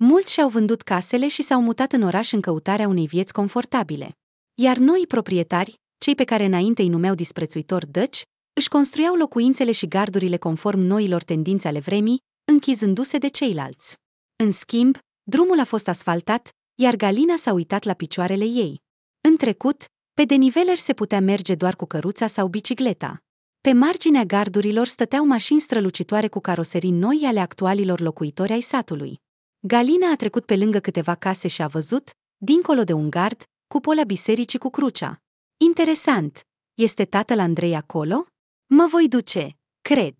Mulți și-au vândut casele și s-au mutat în oraș în căutarea unei vieți confortabile. Iar noi proprietari, cei pe care înainte îi numeau disprețuitori dăci, își construiau locuințele și gardurile conform noilor tendințe ale vremii, închizându-se de ceilalți. În schimb, drumul a fost asfaltat, iar Galina s-a uitat la picioarele ei. În trecut, pe deniveleri se putea merge doar cu căruța sau bicicleta. Pe marginea gardurilor stăteau mașini strălucitoare cu caroserii noi ale actualilor locuitori ai satului. Galina a trecut pe lângă câteva case și a văzut, dincolo de un gard, cupola bisericii cu crucea. Interesant! Este tatăl Andrei acolo? Mă voi duce, cred.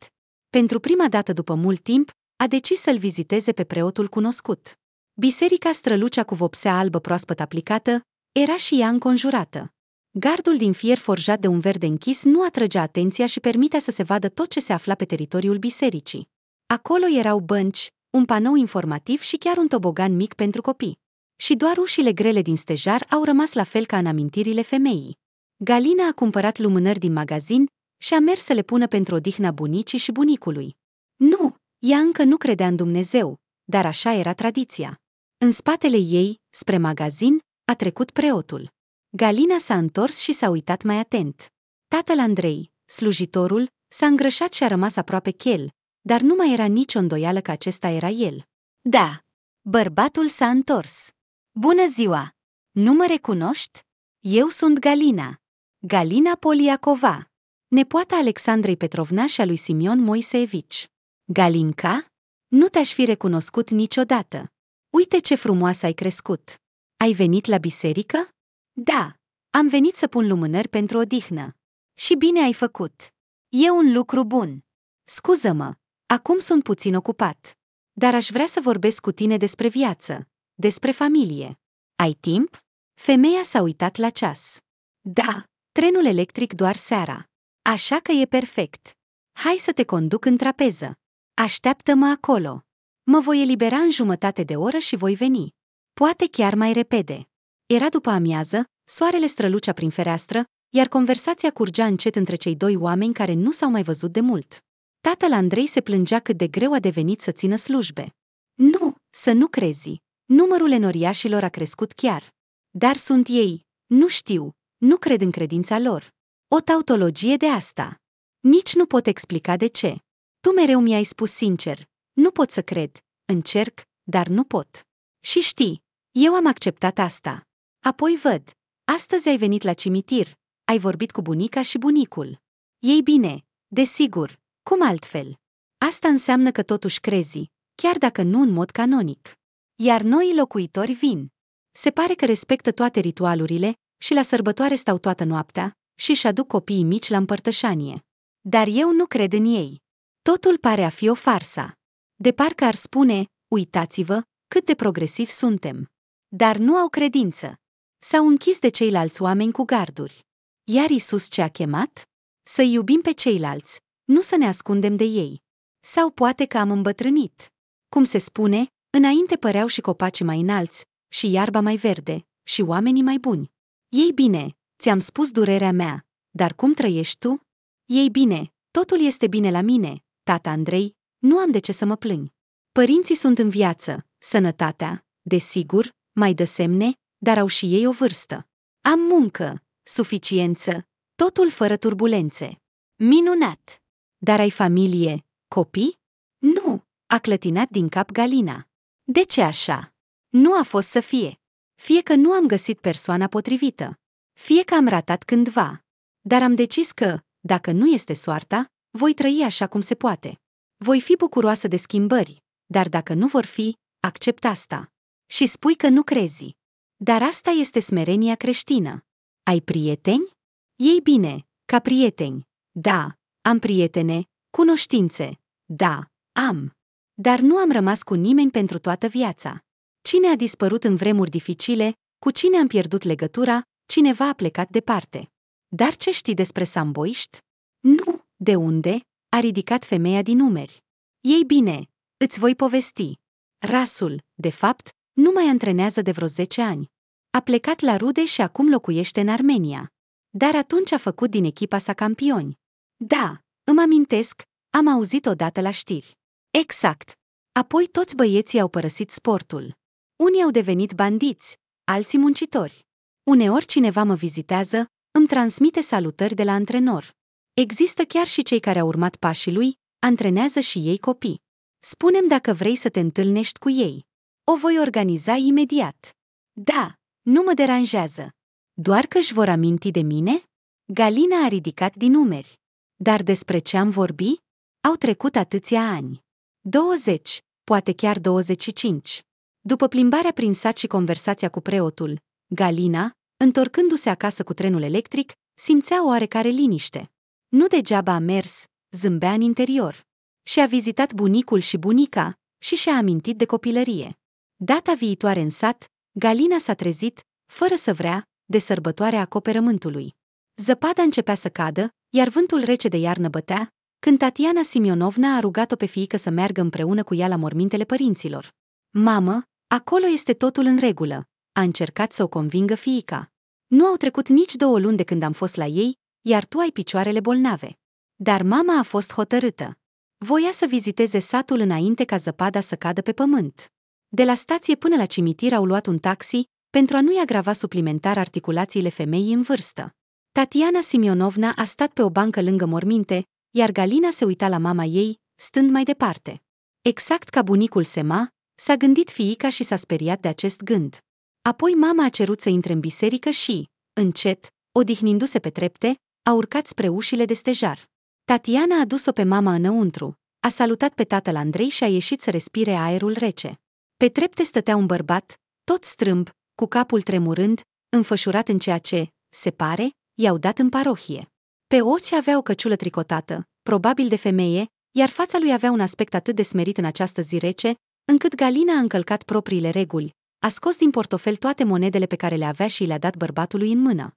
Pentru prima dată după mult timp, a decis să-l viziteze pe preotul cunoscut. Biserica strălucea cu vopsea albă proaspăt aplicată, era și ea înconjurată. Gardul din fier forjat de un verde închis nu atrăgea atenția și permitea să se vadă tot ce se afla pe teritoriul bisericii. Acolo erau bănci, un panou informativ și chiar un tobogan mic pentru copii. Și doar ușile grele din stejar au rămas la fel ca în amintirile femeii. Galina a cumpărat lumânări din magazin și a mers să le pună pentru odihna bunicii și bunicului. Nu, ea încă nu credea în Dumnezeu, dar așa era tradiția. În spatele ei, spre magazin, a trecut preotul. Galina s-a întors și s-a uitat mai atent. Tatăl Andrei, slujitorul, s-a îngrășat și a rămas aproape chel, dar nu mai era nicio îndoială că acesta era el. Da, bărbatul s-a întors. Bună ziua! Nu mă recunoști? Eu sunt Galina. Galina Poliacova, nepoata Alexandrei Petrovna și a lui Simion Moiseevici. Galinca? Nu te-aș fi recunoscut niciodată. Uite ce frumoasă ai crescut. Ai venit la biserică? Da, am venit să pun lumânări pentru odihnă. Și bine ai făcut. E un lucru bun. Scuză-mă, Acum sunt puțin ocupat. Dar aș vrea să vorbesc cu tine despre viață, despre familie. Ai timp? Femeia s-a uitat la ceas. Da, trenul electric doar seara. Așa că e perfect. Hai să te conduc în trapeză. Așteaptă-mă acolo. Mă voi elibera în jumătate de oră și voi veni. Poate chiar mai repede. Era după amiază, soarele strălucea prin fereastră, iar conversația curgea încet între cei doi oameni care nu s-au mai văzut de mult. Tatăl Andrei se plângea cât de greu a devenit să țină slujbe. Nu, să nu crezi. Numărul enoriașilor a crescut chiar. Dar sunt ei. Nu știu. Nu cred în credința lor. O tautologie de asta. Nici nu pot explica de ce. Tu mereu mi-ai spus sincer. Nu pot să cred. Încerc, dar nu pot. Și știi, eu am acceptat asta. Apoi văd. Astăzi ai venit la cimitir. Ai vorbit cu bunica și bunicul. Ei bine, desigur, cum altfel? Asta înseamnă că totuși crezi, chiar dacă nu în mod canonic. Iar noi locuitori vin. Se pare că respectă toate ritualurile și la sărbătoare stau toată noaptea și își aduc copiii mici la împărtășanie. Dar eu nu cred în ei. Totul pare a fi o farsa. De parcă ar spune, uitați-vă, cât de progresiv suntem. Dar nu au credință. S-au închis de ceilalți oameni cu garduri. Iar Isus ce a chemat? Să iubim pe ceilalți, nu să ne ascundem de ei. Sau poate că am îmbătrânit. Cum se spune, înainte păreau și copaci mai înalți, și iarba mai verde, și oamenii mai buni. Ei bine, ți-am spus durerea mea, dar cum trăiești tu? Ei bine, totul este bine la mine, tata Andrei, nu am de ce să mă plâng. Părinții sunt în viață, sănătatea, desigur, mai dă semne, dar au și ei o vârstă. Am muncă, suficiență, totul fără turbulențe. Minunat! Dar ai familie, copii? Nu, a clătinat din cap Galina. De ce așa? Nu a fost să fie. Fie că nu am găsit persoana potrivită, fie că am ratat cândva. Dar am decis că, dacă nu este soarta, voi trăi așa cum se poate. Voi fi bucuroasă de schimbări, dar dacă nu vor fi, accept asta. Și spui că nu crezi. Dar asta este smerenia creștină. Ai prieteni? Ei bine, ca prieteni. Da, am prietene, cunoștințe. Da, am. Dar nu am rămas cu nimeni pentru toată viața. Cine a dispărut în vremuri dificile, cu cine am pierdut legătura, cineva a plecat departe. Dar ce știi despre samboist? Nu, de unde? A ridicat femeia din numeri. Ei bine, îți voi povesti. Rasul, de fapt, nu mai antrenează de vreo 10 ani. A plecat la rude și acum locuiește în Armenia. Dar atunci a făcut din echipa sa campioni. Da, îmi amintesc, am auzit odată la știri. Exact. Apoi toți băieții au părăsit sportul. Unii au devenit bandiți, alții muncitori. Uneori cineva mă vizitează, îmi transmite salutări de la antrenor. Există chiar și cei care au urmat pașii lui, antrenează și ei copii. Spunem dacă vrei să te întâlnești cu ei. O voi organiza imediat. Da, nu mă deranjează. Doar că își vor aminti de mine? Galina a ridicat din umeri. Dar despre ce am vorbit? Au trecut atâția ani. 20, poate chiar 25. După plimbarea prin sat și conversația cu preotul, Galina, întorcându-se acasă cu trenul electric, simțea oarecare liniște. Nu degeaba a mers, zâmbea în interior. Și-a vizitat bunicul și bunica și și-a amintit de copilărie. Data viitoare în sat, Galina s-a trezit, fără să vrea, de sărbătoarea acoperământului. Zăpada începea să cadă, iar vântul rece de iarnă bătea, când Tatiana Simionovna a rugat-o pe fiică să meargă împreună cu ea la mormintele părinților. Mamă, acolo este totul în regulă, a încercat să o convingă fiica. Nu au trecut nici două luni de când am fost la ei, iar tu ai picioarele bolnave. Dar mama a fost hotărâtă. Voia să viziteze satul înainte ca zăpada să cadă pe pământ. De la stație până la cimitir au luat un taxi pentru a nu-i agrava suplimentar articulațiile femeii în vârstă. Tatiana Simionovna a stat pe o bancă lângă morminte, iar Galina se uita la mama ei, stând mai departe. Exact ca bunicul Sema, s-a gândit fiica și s-a speriat de acest gând. Apoi mama a cerut să intre în biserică și, încet, odihnindu-se pe trepte, a urcat spre ușile de stejar. Tatiana a dus-o pe mama înăuntru, a salutat pe tatăl Andrei și a ieșit să respire aerul rece. Pe trepte stătea un bărbat, tot strâmb, cu capul tremurând, înfășurat în ceea ce, se pare, i-au dat în parohie. Pe ochi avea o căciulă tricotată, probabil de femeie, iar fața lui avea un aspect atât de smerit în această zi rece, încât Galina a încălcat propriile reguli, a scos din portofel toate monedele pe care le avea și le-a dat bărbatului în mână.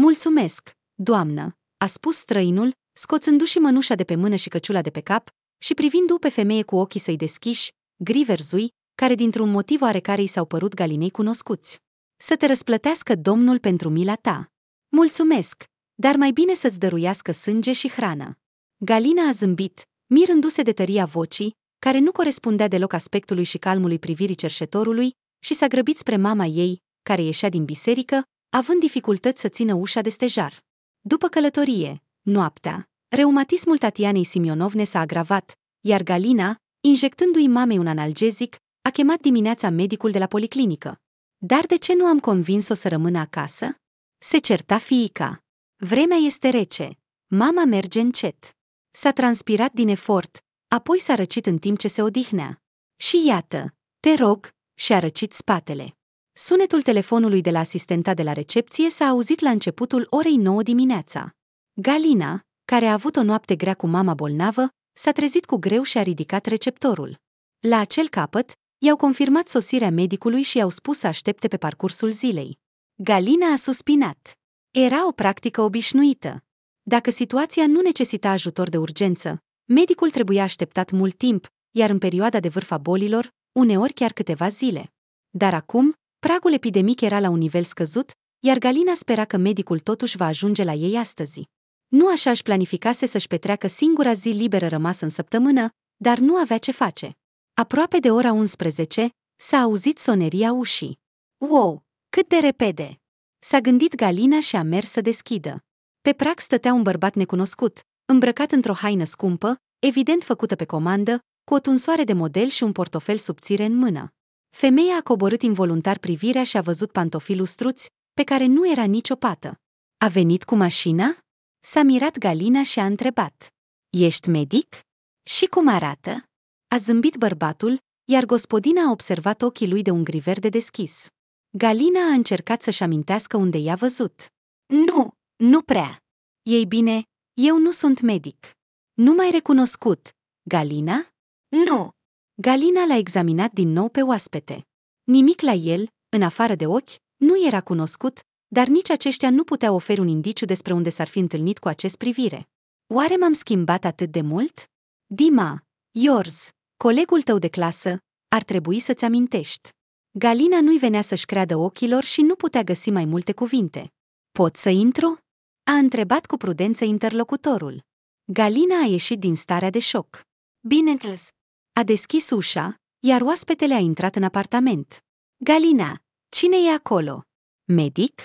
Mulțumesc, doamnă, a spus străinul, scoțându-și mănușa de pe mână și căciula de pe cap și privindu pe femeie cu ochii săi deschiși, gri verzui, care dintr-un motiv oarecare i s-au părut galinei cunoscuți. Să te răsplătească domnul pentru mila ta. Mulțumesc, dar mai bine să-ți dăruiască sânge și hrană. Galina a zâmbit, mirându-se de tăria vocii, care nu corespundea deloc aspectului și calmului privirii cerșetorului, și s-a grăbit spre mama ei, care ieșea din biserică, având dificultăți să țină ușa de stejar. După călătorie, noaptea, reumatismul Tatianei Simionovne s-a agravat, iar Galina, injectându-i mamei un analgezic, a chemat dimineața medicul de la policlinică. Dar de ce nu am convins-o să rămână acasă? Se certa fiica. Vremea este rece. Mama merge încet. S-a transpirat din efort, apoi s-a răcit în timp ce se odihnea. Și iată, te rog, și-a răcit spatele. Sunetul telefonului de la asistenta de la recepție s-a auzit la începutul orei 9 dimineața. Galina, care a avut o noapte grea cu mama bolnavă, s-a trezit cu greu și a ridicat receptorul. La acel capăt, i-au confirmat sosirea medicului și i-au spus să aștepte pe parcursul zilei. Galina a suspinat. Era o practică obișnuită. Dacă situația nu necesita ajutor de urgență, medicul trebuia așteptat mult timp, iar în perioada de vârf a bolilor, uneori chiar câteva zile. Dar acum, pragul epidemic era la un nivel scăzut, iar Galina spera că medicul totuși va ajunge la ei astăzi. Nu așa își planificase să-și petreacă singura zi liberă rămasă în săptămână, dar nu avea ce face. Aproape de ora 11, s-a auzit soneria ușii. Wow! Cât de repede! S-a gândit Galina și a mers să deschidă. Pe prag stătea un bărbat necunoscut, îmbrăcat într-o haină scumpă, evident făcută pe comandă, cu o tunsoare de model și un portofel subțire în mână. Femeia a coborât involuntar privirea și a văzut pantofii lustruți, pe care nu era nicio pată. A venit cu mașina? S-a mirat Galina și a întrebat. Ești medic? Și cum arată? A zâmbit bărbatul, iar gospodina a observat ochii lui de un griver de deschis. Galina a încercat să-și amintească unde i-a văzut. Nu, nu prea. Ei bine, eu nu sunt medic. Nu mai recunoscut. Galina? Nu. Galina l-a examinat din nou pe oaspete. Nimic la el, în afară de ochi, nu era cunoscut, dar nici aceștia nu puteau oferi un indiciu despre unde s-ar fi întâlnit cu acest privire. Oare m-am schimbat atât de mult? Dima, Iorz, colegul tău de clasă, ar trebui să-ți amintești. Galina nu-i venea să-și creadă ochilor și nu putea găsi mai multe cuvinte. Pot să intru? A întrebat cu prudență interlocutorul. Galina a ieșit din starea de șoc. Bineînțeles. A deschis ușa, iar oaspetele a intrat în apartament. Galina, cine e acolo? Medic?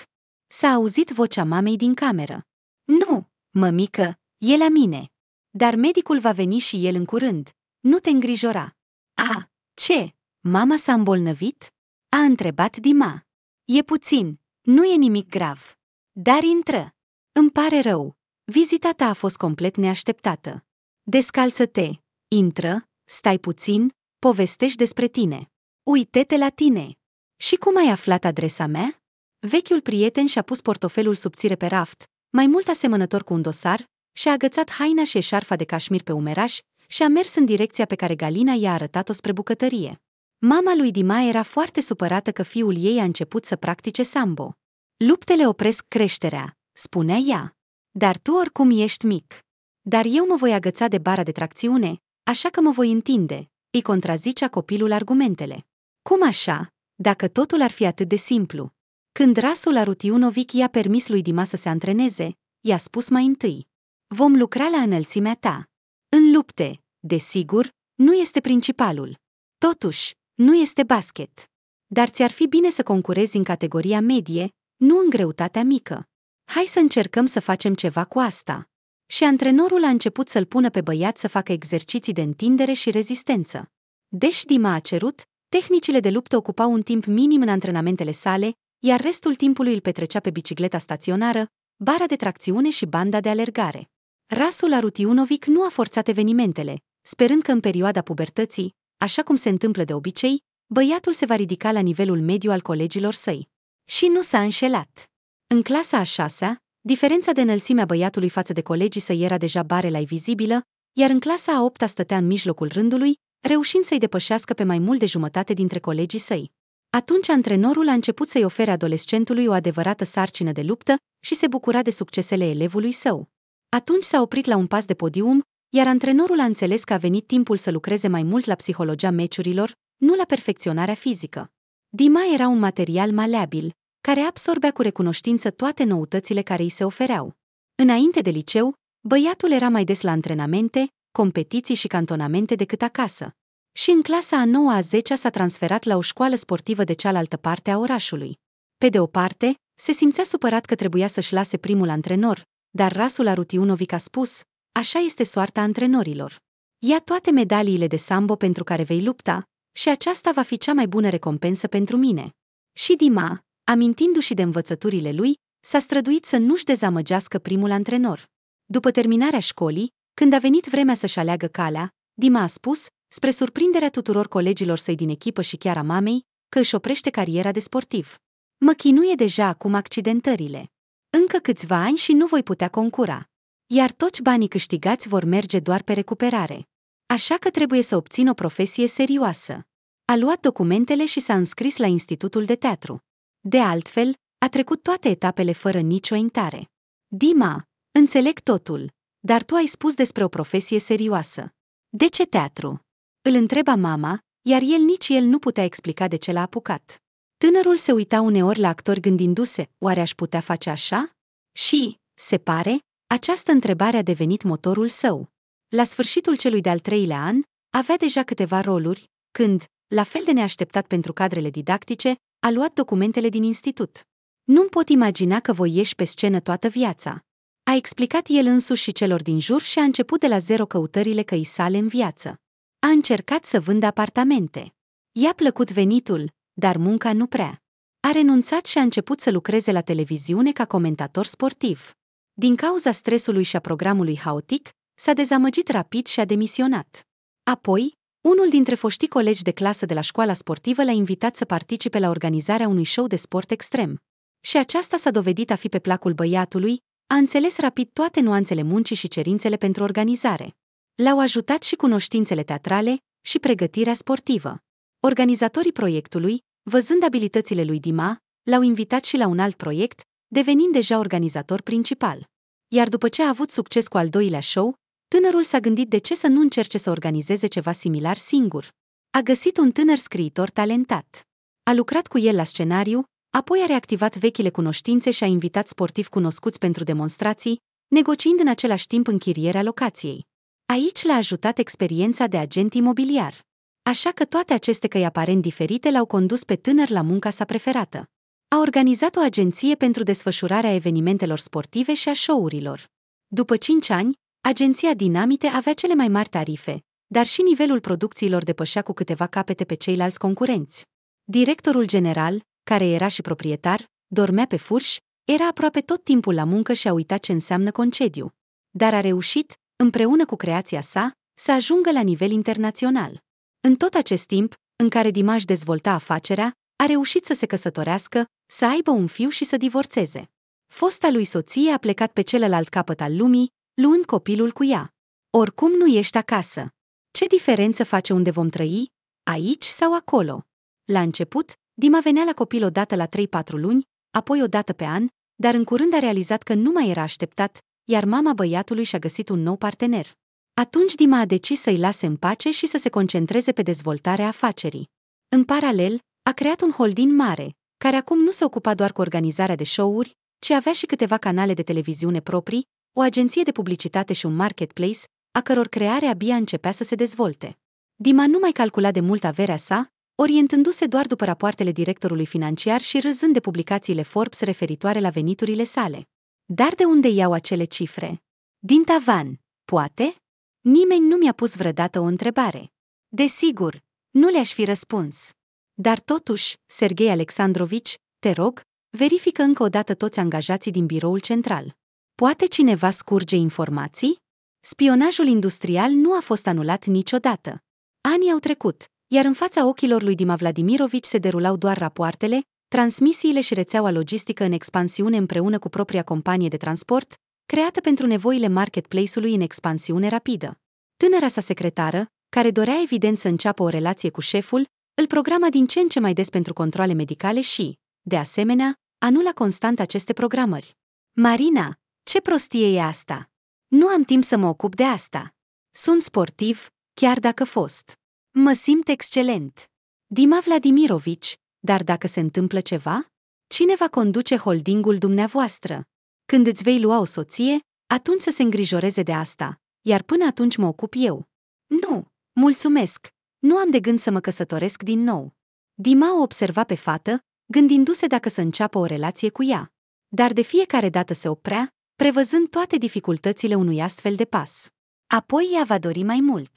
S-a auzit vocea mamei din cameră. Nu, mămică, e la mine. Dar medicul va veni și el în curând. Nu te îngrijora. A, ce? Mama s-a îmbolnăvit? a întrebat Dima. E puțin, nu e nimic grav. Dar intră. Îmi pare rău. Vizita ta a fost complet neașteptată. Descalță-te, intră, stai puțin, povestești despre tine. Uite-te la tine. Și cum ai aflat adresa mea? Vechiul prieten și-a pus portofelul subțire pe raft, mai mult asemănător cu un dosar, și-a agățat haina și eșarfa de cașmir pe umeraș și a mers în direcția pe care Galina i-a arătat-o spre bucătărie. Mama lui Dima era foarte supărată că fiul ei a început să practice sambo. Luptele opresc creșterea, spunea ea. Dar tu oricum ești mic. Dar eu mă voi agăța de bara de tracțiune, așa că mă voi întinde, îi contrazicea copilul argumentele. Cum așa, dacă totul ar fi atât de simplu? Când rasul Arutiunovic i-a permis lui Dima să se antreneze, i-a spus mai întâi. Vom lucra la înălțimea ta. În lupte, desigur, nu este principalul. Totuși, nu este basket. Dar ți-ar fi bine să concurezi în categoria medie, nu în greutatea mică. Hai să încercăm să facem ceva cu asta. Și antrenorul a început să-l pună pe băiat să facă exerciții de întindere și rezistență. Deși Dima a cerut, tehnicile de luptă ocupau un timp minim în antrenamentele sale, iar restul timpului îl petrecea pe bicicleta staționară, bara de tracțiune și banda de alergare. Rasul Arutiunovic nu a forțat evenimentele, sperând că în perioada pubertății, așa cum se întâmplă de obicei, băiatul se va ridica la nivelul mediu al colegilor săi. Și nu s-a înșelat. În clasa a șasea, diferența de înălțime a băiatului față de colegii săi era deja bare la vizibilă, iar în clasa a opta stătea în mijlocul rândului, reușind să-i depășească pe mai mult de jumătate dintre colegii săi. Atunci antrenorul a început să-i ofere adolescentului o adevărată sarcină de luptă și se bucura de succesele elevului său. Atunci s-a oprit la un pas de podium, iar antrenorul a înțeles că a venit timpul să lucreze mai mult la psihologia meciurilor, nu la perfecționarea fizică. Dima era un material maleabil, care absorbea cu recunoștință toate noutățile care îi se ofereau. Înainte de liceu, băiatul era mai des la antrenamente, competiții și cantonamente decât acasă. Și în clasa a 9 a 10 s-a transferat la o școală sportivă de cealaltă parte a orașului. Pe de o parte, se simțea supărat că trebuia să-și lase primul antrenor, dar Rasul Arutiunovic a spus, Așa este soarta antrenorilor. Ia toate medaliile de sambo pentru care vei lupta și aceasta va fi cea mai bună recompensă pentru mine. Și Dima, amintindu-și de învățăturile lui, s-a străduit să nu-și dezamăgească primul antrenor. După terminarea școlii, când a venit vremea să-și aleagă calea, Dima a spus, spre surprinderea tuturor colegilor săi din echipă și chiar a mamei, că își oprește cariera de sportiv. Mă chinuie deja acum accidentările. Încă câțiva ani și nu voi putea concura. Iar toți banii câștigați vor merge doar pe recuperare. Așa că trebuie să obțin o profesie serioasă. A luat documentele și s-a înscris la Institutul de Teatru. De altfel, a trecut toate etapele fără nicio intare. Dima, înțeleg totul, dar tu ai spus despre o profesie serioasă. De ce teatru? Îl întreba mama, iar el nici el nu putea explica de ce l-a apucat. Tânărul se uita uneori la actor gândindu-se, oare aș putea face așa? Și, se pare, această întrebare a devenit motorul său. La sfârșitul celui de-al treilea an, avea deja câteva roluri, când, la fel de neașteptat pentru cadrele didactice, a luat documentele din institut. Nu-mi pot imagina că voi ieși pe scenă toată viața. A explicat el însuși și celor din jur și a început de la zero căutările căi sale în viață. A încercat să vândă apartamente. I-a plăcut venitul, dar munca nu prea. A renunțat și a început să lucreze la televiziune ca comentator sportiv. Din cauza stresului și a programului haotic, s-a dezamăgit rapid și a demisionat. Apoi, unul dintre foștii colegi de clasă de la școala sportivă l-a invitat să participe la organizarea unui show de sport extrem. Și aceasta s-a dovedit a fi pe placul băiatului, a înțeles rapid toate nuanțele muncii și cerințele pentru organizare. L-au ajutat și cunoștințele teatrale și pregătirea sportivă. Organizatorii proiectului, văzând abilitățile lui Dima, l-au invitat și la un alt proiect, devenind deja organizator principal. Iar după ce a avut succes cu al doilea show, tânărul s-a gândit de ce să nu încerce să organizeze ceva similar singur. A găsit un tânăr scriitor talentat. A lucrat cu el la scenariu, apoi a reactivat vechile cunoștințe și a invitat sportivi cunoscuți pentru demonstrații, negociind în același timp închirierea locației. Aici l-a ajutat experiența de agent imobiliar. Așa că toate aceste căi aparent diferite l-au condus pe tânăr la munca sa preferată a organizat o agenție pentru desfășurarea evenimentelor sportive și a show-urilor. După cinci ani, agenția Dinamite avea cele mai mari tarife, dar și nivelul producțiilor depășea cu câteva capete pe ceilalți concurenți. Directorul general, care era și proprietar, dormea pe furș, era aproape tot timpul la muncă și a uitat ce înseamnă concediu. Dar a reușit, împreună cu creația sa, să ajungă la nivel internațional. În tot acest timp, în care Dimaș dezvolta afacerea, a reușit să se căsătorească, să aibă un fiu și să divorțeze. Fosta lui soție a plecat pe celălalt capăt al lumii, luând copilul cu ea. Oricum nu ești acasă. Ce diferență face unde vom trăi? Aici sau acolo? La început, Dima venea la copil odată la 3-4 luni, apoi odată pe an, dar în curând a realizat că nu mai era așteptat, iar mama băiatului și-a găsit un nou partener. Atunci Dima a decis să-i lase în pace și să se concentreze pe dezvoltarea afacerii. În paralel, a creat un holding mare, care acum nu se ocupa doar cu organizarea de show-uri, ci avea și câteva canale de televiziune proprii, o agenție de publicitate și un marketplace, a căror creare abia începea să se dezvolte. Dima nu mai calcula de mult averea sa, orientându-se doar după rapoartele directorului financiar și râzând de publicațiile Forbes referitoare la veniturile sale. Dar de unde iau acele cifre? Din tavan, poate? Nimeni nu mi-a pus vreodată o întrebare. Desigur, nu le-aș fi răspuns. Dar totuși, Sergei Alexandrovici, te rog, verifică încă o dată toți angajații din biroul central. Poate cineva scurge informații? Spionajul industrial nu a fost anulat niciodată. Anii au trecut, iar în fața ochilor lui Dima Vladimirovici se derulau doar rapoartele, transmisiile și rețeaua logistică în expansiune împreună cu propria companie de transport, creată pentru nevoile marketplace-ului în expansiune rapidă. Tânăra sa secretară, care dorea evident să înceapă o relație cu șeful, îl programa din ce în ce mai des pentru controle medicale și, de asemenea, anula constant aceste programări. Marina, ce prostie e asta? Nu am timp să mă ocup de asta. Sunt sportiv, chiar dacă fost. Mă simt excelent. Dima Vladimirovici, dar dacă se întâmplă ceva? Cine va conduce holdingul dumneavoastră? Când îți vei lua o soție, atunci să se îngrijoreze de asta, iar până atunci mă ocup eu. Nu, mulțumesc, nu am de gând să mă căsătoresc din nou. Dima o observa pe fată, gândindu-se dacă să înceapă o relație cu ea. Dar de fiecare dată se oprea, prevăzând toate dificultățile unui astfel de pas. Apoi ea va dori mai mult.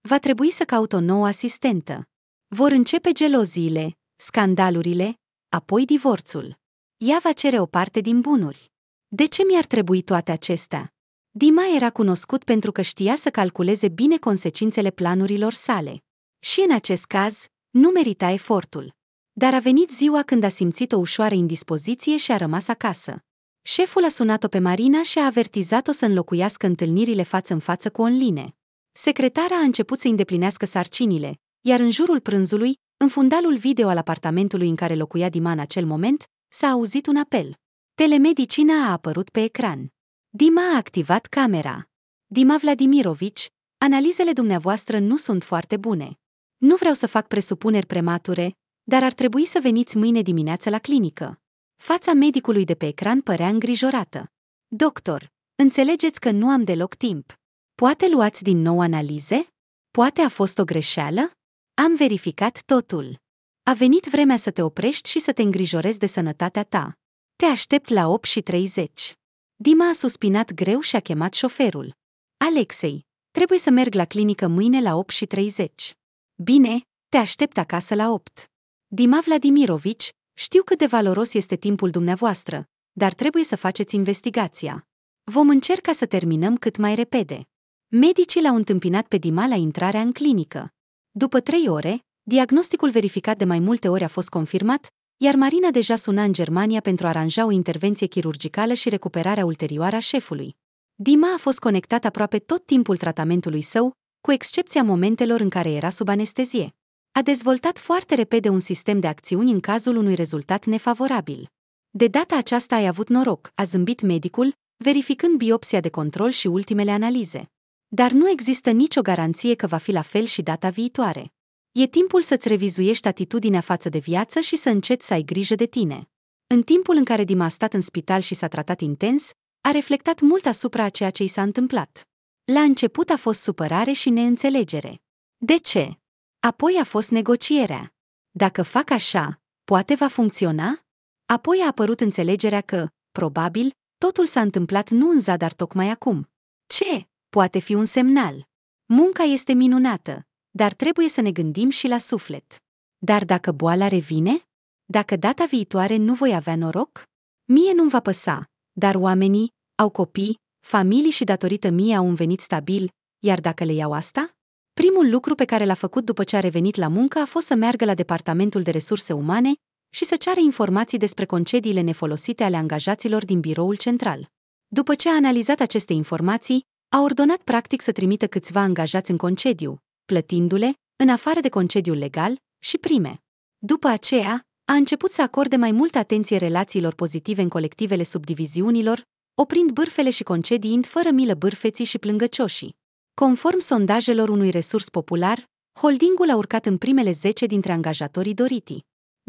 Va trebui să caut o nouă asistentă. Vor începe geloziile, scandalurile, apoi divorțul. Ea va cere o parte din bunuri. De ce mi-ar trebui toate acestea? Dima era cunoscut pentru că știa să calculeze bine consecințele planurilor sale. Și în acest caz, nu merita efortul. Dar a venit ziua când a simțit o ușoară indispoziție și a rămas acasă. Șeful a sunat-o pe Marina și a avertizat-o să înlocuiască întâlnirile față în față cu online. Secretara a început să îndeplinească sarcinile, iar în jurul prânzului, în fundalul video al apartamentului în care locuia Dima în acel moment, s-a auzit un apel. Telemedicina a apărut pe ecran. Dima a activat camera. Dima Vladimirovici, analizele dumneavoastră nu sunt foarte bune. Nu vreau să fac presupuneri premature, dar ar trebui să veniți mâine dimineață la clinică. Fața medicului de pe ecran părea îngrijorată. Doctor, înțelegeți că nu am deloc timp. Poate luați din nou analize? Poate a fost o greșeală? Am verificat totul. A venit vremea să te oprești și să te îngrijorezi de sănătatea ta. Te aștept la 8 și 30. Dima a suspinat greu și a chemat șoferul. Alexei, trebuie să merg la clinică mâine la 8 și 30. Bine, te aștept acasă la 8. Dima Vladimirovici, știu cât de valoros este timpul dumneavoastră, dar trebuie să faceți investigația. Vom încerca să terminăm cât mai repede. Medicii l-au întâmpinat pe Dima la intrarea în clinică. După trei ore, diagnosticul verificat de mai multe ori a fost confirmat, iar Marina deja suna în Germania pentru a aranja o intervenție chirurgicală și recuperarea ulterioară a șefului. Dima a fost conectat aproape tot timpul tratamentului său, cu excepția momentelor în care era sub anestezie. A dezvoltat foarte repede un sistem de acțiuni în cazul unui rezultat nefavorabil. De data aceasta ai avut noroc, a zâmbit medicul, verificând biopsia de control și ultimele analize. Dar nu există nicio garanție că va fi la fel și data viitoare. E timpul să-ți revizuiești atitudinea față de viață și să înceți să ai grijă de tine. În timpul în care Dima a stat în spital și s-a tratat intens, a reflectat mult asupra a ceea ce i s-a întâmplat. La început a fost supărare și neînțelegere. De ce? Apoi a fost negocierea. Dacă fac așa, poate va funcționa? Apoi a apărut înțelegerea că, probabil, totul s-a întâmplat nu în zadar tocmai acum. Ce? Poate fi un semnal. Munca este minunată, dar trebuie să ne gândim și la suflet. Dar dacă boala revine? Dacă data viitoare nu voi avea noroc? Mie nu-mi va păsa, dar oamenii au copii, familii și datorită mie au un venit stabil, iar dacă le iau asta? Primul lucru pe care l-a făcut după ce a revenit la muncă a fost să meargă la Departamentul de Resurse Umane și să ceară informații despre concediile nefolosite ale angajaților din biroul central. După ce a analizat aceste informații, a ordonat practic să trimită câțiva angajați în concediu, plătindu-le, în afară de concediul legal, și prime. După aceea, a început să acorde mai multă atenție relațiilor pozitive în colectivele subdiviziunilor, oprind bârfele și concediind fără milă bârfeții și plângăcioșii. Conform sondajelor unui resurs popular, holdingul a urcat în primele 10 dintre angajatorii Doriti.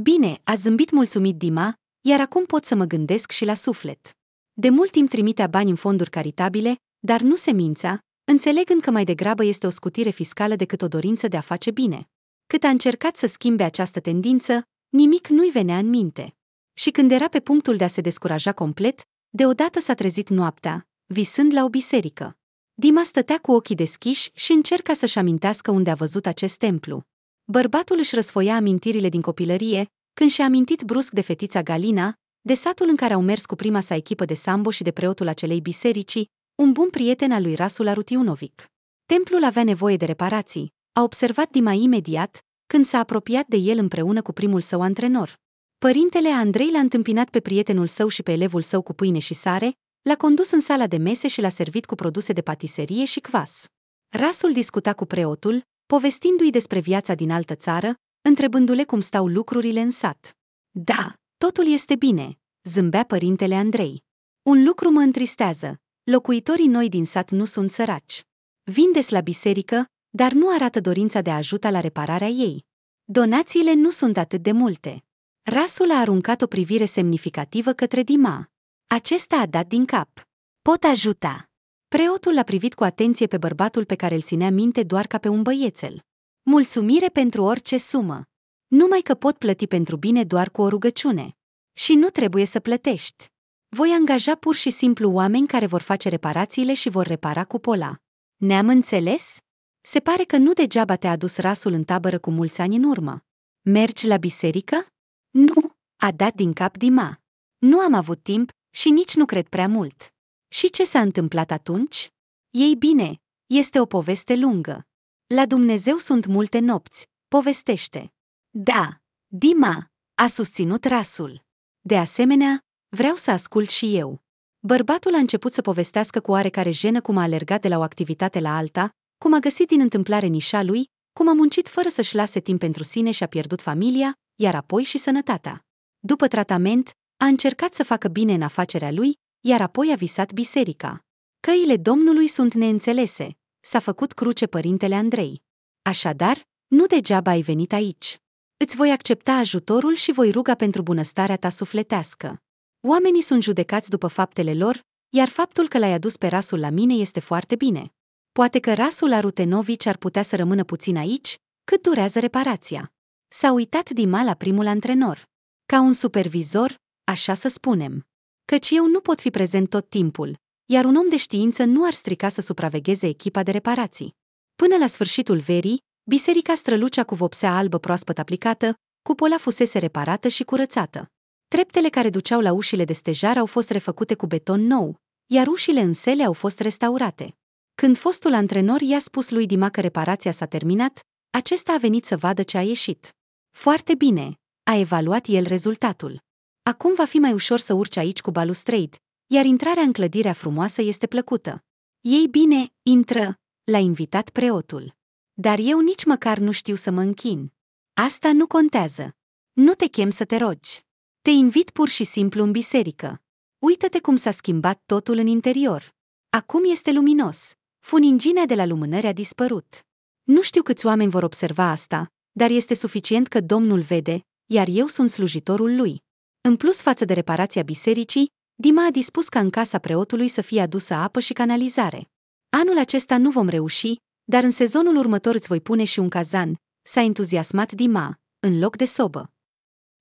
Bine, a zâmbit mulțumit Dima, iar acum pot să mă gândesc și la suflet. De mult timp trimitea bani în fonduri caritabile, dar nu se mința, înțelegând că mai degrabă este o scutire fiscală decât o dorință de a face bine. Cât a încercat să schimbe această tendință, nimic nu-i venea în minte. Și când era pe punctul de a se descuraja complet, Deodată s-a trezit noaptea, visând la o biserică. Dima stătea cu ochii deschiși și încerca să-și amintească unde a văzut acest templu. Bărbatul își răsfoia amintirile din copilărie, când și-a amintit brusc de fetița Galina, de satul în care au mers cu prima sa echipă de sambo și de preotul acelei biserici, un bun prieten al lui Rasul Arutiunovic. Templul avea nevoie de reparații, a observat Dima imediat, când s-a apropiat de el împreună cu primul său antrenor. Părintele Andrei l-a întâmpinat pe prietenul său și pe elevul său cu pâine și sare, l-a condus în sala de mese și l-a servit cu produse de patiserie și cvas. Rasul discuta cu preotul, povestindu-i despre viața din altă țară, întrebându-le cum stau lucrurile în sat. Da, totul este bine, zâmbea părintele Andrei. Un lucru mă întristează, locuitorii noi din sat nu sunt săraci. Vin des la biserică, dar nu arată dorința de a ajuta la repararea ei. Donațiile nu sunt atât de multe. Rasul a aruncat o privire semnificativă către Dima. Acesta a dat din cap. Pot ajuta. Preotul l-a privit cu atenție pe bărbatul pe care îl ținea minte doar ca pe un băiețel. Mulțumire pentru orice sumă. Numai că pot plăti pentru bine doar cu o rugăciune. Și nu trebuie să plătești. Voi angaja pur și simplu oameni care vor face reparațiile și vor repara cupola. Ne-am înțeles? Se pare că nu degeaba te-a adus rasul în tabără cu mulți ani în urmă. Mergi la biserică? Nu, a dat din cap Dima. Nu am avut timp și nici nu cred prea mult. Și ce s-a întâmplat atunci? Ei bine, este o poveste lungă. La Dumnezeu sunt multe nopți, povestește. Da, Dima, a susținut rasul. De asemenea, vreau să ascult și eu. Bărbatul a început să povestească cu oarecare jenă cum a alergat de la o activitate la alta, cum a găsit din întâmplare nișa lui, cum a muncit fără să-și lase timp pentru sine și a pierdut familia, iar apoi și sănătatea. După tratament, a încercat să facă bine în afacerea lui, iar apoi a visat biserica. Căile Domnului sunt neînțelese, s-a făcut cruce părintele Andrei. Așadar, nu degeaba ai venit aici. Îți voi accepta ajutorul și voi ruga pentru bunăstarea ta sufletească. Oamenii sunt judecați după faptele lor, iar faptul că l-ai adus pe rasul la mine este foarte bine. Poate că rasul Arutenovici ar putea să rămână puțin aici, cât durează reparația. S-a uitat Dima la primul antrenor. Ca un supervizor, așa să spunem. Căci eu nu pot fi prezent tot timpul, iar un om de știință nu ar strica să supravegheze echipa de reparații. Până la sfârșitul verii, biserica strălucea cu vopsea albă proaspăt aplicată, cupola fusese reparată și curățată. Treptele care duceau la ușile de stejar au fost refăcute cu beton nou, iar ușile în sele au fost restaurate. Când fostul antrenor i-a spus lui Dima că reparația s-a terminat, acesta a venit să vadă ce a ieșit. Foarte bine, a evaluat el rezultatul. Acum va fi mai ușor să urci aici cu balustrade, iar intrarea în clădirea frumoasă este plăcută. Ei bine, intră, l-a invitat preotul. Dar eu nici măcar nu știu să mă închin. Asta nu contează. Nu te chem să te rogi. Te invit pur și simplu în biserică. Uită-te cum s-a schimbat totul în interior. Acum este luminos. Funinginea de la lumânări a dispărut. Nu știu câți oameni vor observa asta, dar este suficient că Domnul vede, iar eu sunt slujitorul lui. În plus față de reparația bisericii, Dima a dispus ca în casa preotului să fie adusă apă și canalizare. Anul acesta nu vom reuși, dar în sezonul următor îți voi pune și un cazan, s-a entuziasmat Dima, în loc de sobă.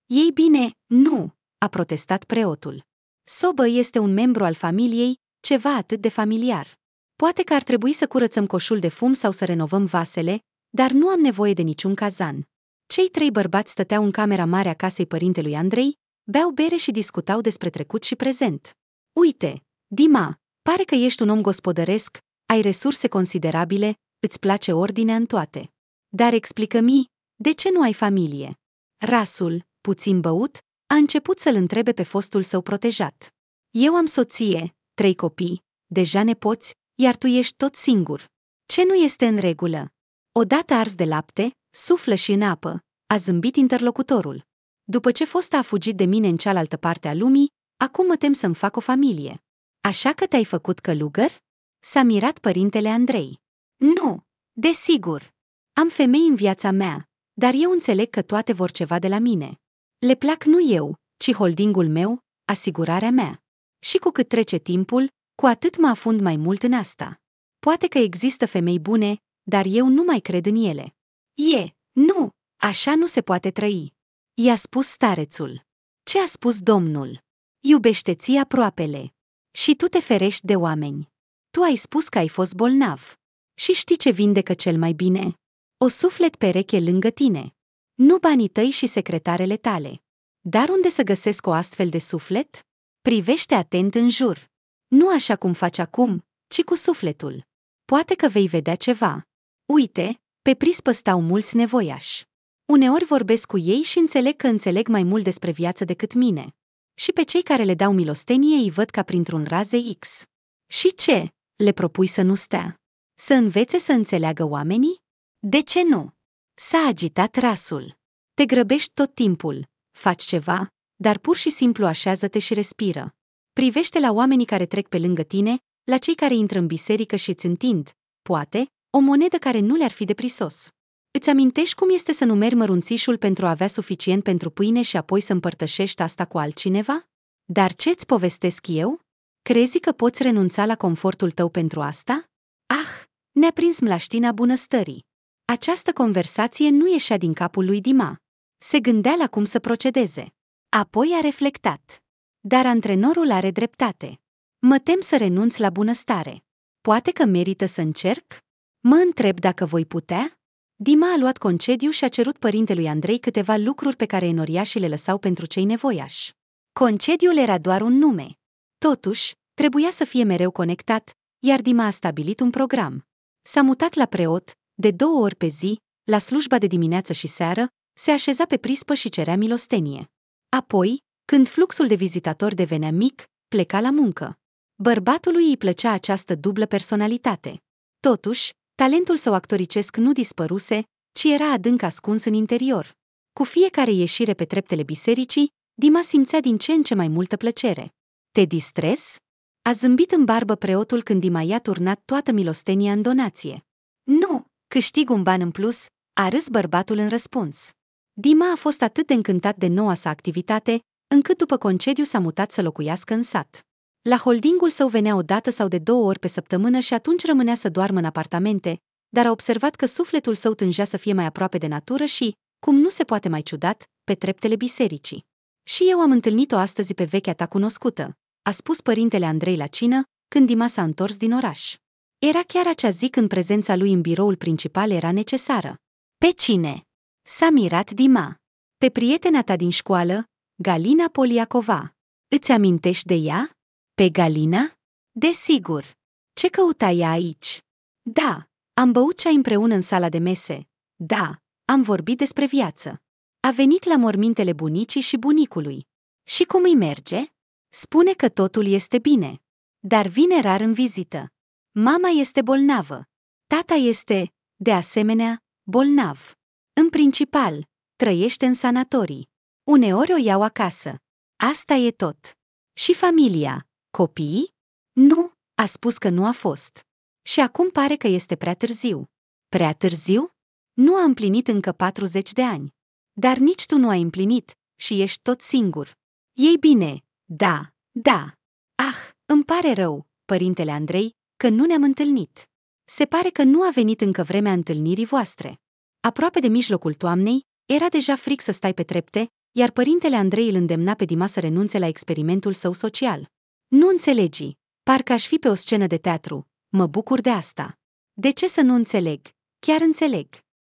Ei bine, nu, a protestat preotul. Sobă este un membru al familiei, ceva atât de familiar. Poate că ar trebui să curățăm coșul de fum sau să renovăm vasele, dar nu am nevoie de niciun cazan. Cei trei bărbați stăteau în camera mare a casei părintelui Andrei, beau bere și discutau despre trecut și prezent. Uite, Dima, pare că ești un om gospodăresc, ai resurse considerabile, îți place ordinea în toate. Dar explică-mi, de ce nu ai familie? Rasul, puțin băut, a început să-l întrebe pe fostul său protejat. Eu am soție, trei copii, deja nepoți, iar tu ești tot singur. Ce nu este în regulă? Odată ars de lapte, suflă și în apă, a zâmbit interlocutorul. După ce fosta a fugit de mine în cealaltă parte a lumii, acum mă tem să-mi fac o familie. Așa că te-ai făcut călugăr? S-a mirat părintele Andrei. Nu, desigur. Am femei în viața mea, dar eu înțeleg că toate vor ceva de la mine. Le plac nu eu, ci holdingul meu, asigurarea mea. Și cu cât trece timpul, cu atât mă afund mai mult în asta. Poate că există femei bune, dar eu nu mai cred în ele. E, nu, așa nu se poate trăi. I-a spus starețul. Ce a spus domnul? Iubește-ți aproapele. Și tu te ferești de oameni. Tu ai spus că ai fost bolnav. Și știi ce vindecă cel mai bine? O suflet pereche lângă tine. Nu banii tăi și secretarele tale. Dar unde să găsesc o astfel de suflet? Privește atent în jur. Nu așa cum faci acum, ci cu sufletul. Poate că vei vedea ceva. Uite, pe prispă stau mulți nevoiași. Uneori vorbesc cu ei și înțeleg că înțeleg mai mult despre viață decât mine. Și pe cei care le dau milostenie îi văd ca printr-un raze X. Și ce? Le propui să nu stea. Să învețe să înțeleagă oamenii? De ce nu? S-a agitat rasul. Te grăbești tot timpul, faci ceva, dar pur și simplu așează-te și respiră. Privește la oamenii care trec pe lângă tine, la cei care intră în biserică și îți întind, poate, o monedă care nu le-ar fi de prisos. Îți amintești cum este să numeri mărunțișul pentru a avea suficient pentru pâine și apoi să împărtășești asta cu altcineva? Dar ce-ți povestesc eu? Crezi că poți renunța la confortul tău pentru asta? Ah, ne-a prins mlaștina bunăstării. Această conversație nu ieșea din capul lui Dima. Se gândea la cum să procedeze. Apoi a reflectat. Dar antrenorul are dreptate. Mă tem să renunț la bunăstare. Poate că merită să încerc? Mă întreb dacă voi putea? Dima a luat concediu și a cerut părintelui Andrei câteva lucruri pe care enoriașii le lăsau pentru cei nevoiași. Concediul era doar un nume. Totuși, trebuia să fie mereu conectat, iar Dima a stabilit un program. S-a mutat la preot, de două ori pe zi, la slujba de dimineață și seară, se așeza pe prispă și cerea milostenie. Apoi, când fluxul de vizitatori devenea mic, pleca la muncă. Bărbatului îi plăcea această dublă personalitate. Totuși, Talentul său actoricesc nu dispăruse, ci era adânc ascuns în interior. Cu fiecare ieșire pe treptele bisericii, Dima simțea din ce în ce mai multă plăcere. Te distres? A zâmbit în barbă preotul când Dima i-a turnat toată milostenia în donație. Nu, câștig un ban în plus, a râs bărbatul în răspuns. Dima a fost atât de încântat de noua sa activitate, încât după concediu s-a mutat să locuiască în sat. La holdingul său venea o dată sau de două ori pe săptămână și atunci rămânea să doarmă în apartamente, dar a observat că sufletul său tângea să fie mai aproape de natură și, cum nu se poate mai ciudat, pe treptele bisericii. Și eu am întâlnit-o astăzi pe vechea ta cunoscută, a spus părintele Andrei la cină, când Dima s-a întors din oraș. Era chiar acea zi când prezența lui în biroul principal era necesară. Pe cine? S-a mirat Dima. Pe prietena ta din școală, Galina Poliacova. Îți amintești de ea? Pe Galina? Desigur. Ce căuta ea aici? Da, am băut ceai împreună în sala de mese. Da, am vorbit despre viață. A venit la mormintele bunicii și bunicului. Și cum îi merge? Spune că totul este bine. Dar vine rar în vizită. Mama este bolnavă. Tata este, de asemenea, bolnav. În principal, trăiește în sanatorii. Uneori o iau acasă. Asta e tot. Și familia, Copiii? Nu, a spus că nu a fost. Și acum pare că este prea târziu. Prea târziu? Nu a împlinit încă 40 de ani. Dar nici tu nu ai împlinit și ești tot singur. Ei bine, da, da. Ah, îmi pare rău, părintele Andrei, că nu ne-am întâlnit. Se pare că nu a venit încă vremea întâlnirii voastre. Aproape de mijlocul toamnei, era deja fric să stai pe trepte, iar părintele Andrei îl îndemna pe Dima să renunțe la experimentul său social. Nu înțelegi. Parcă aș fi pe o scenă de teatru. Mă bucur de asta. De ce să nu înțeleg? Chiar înțeleg.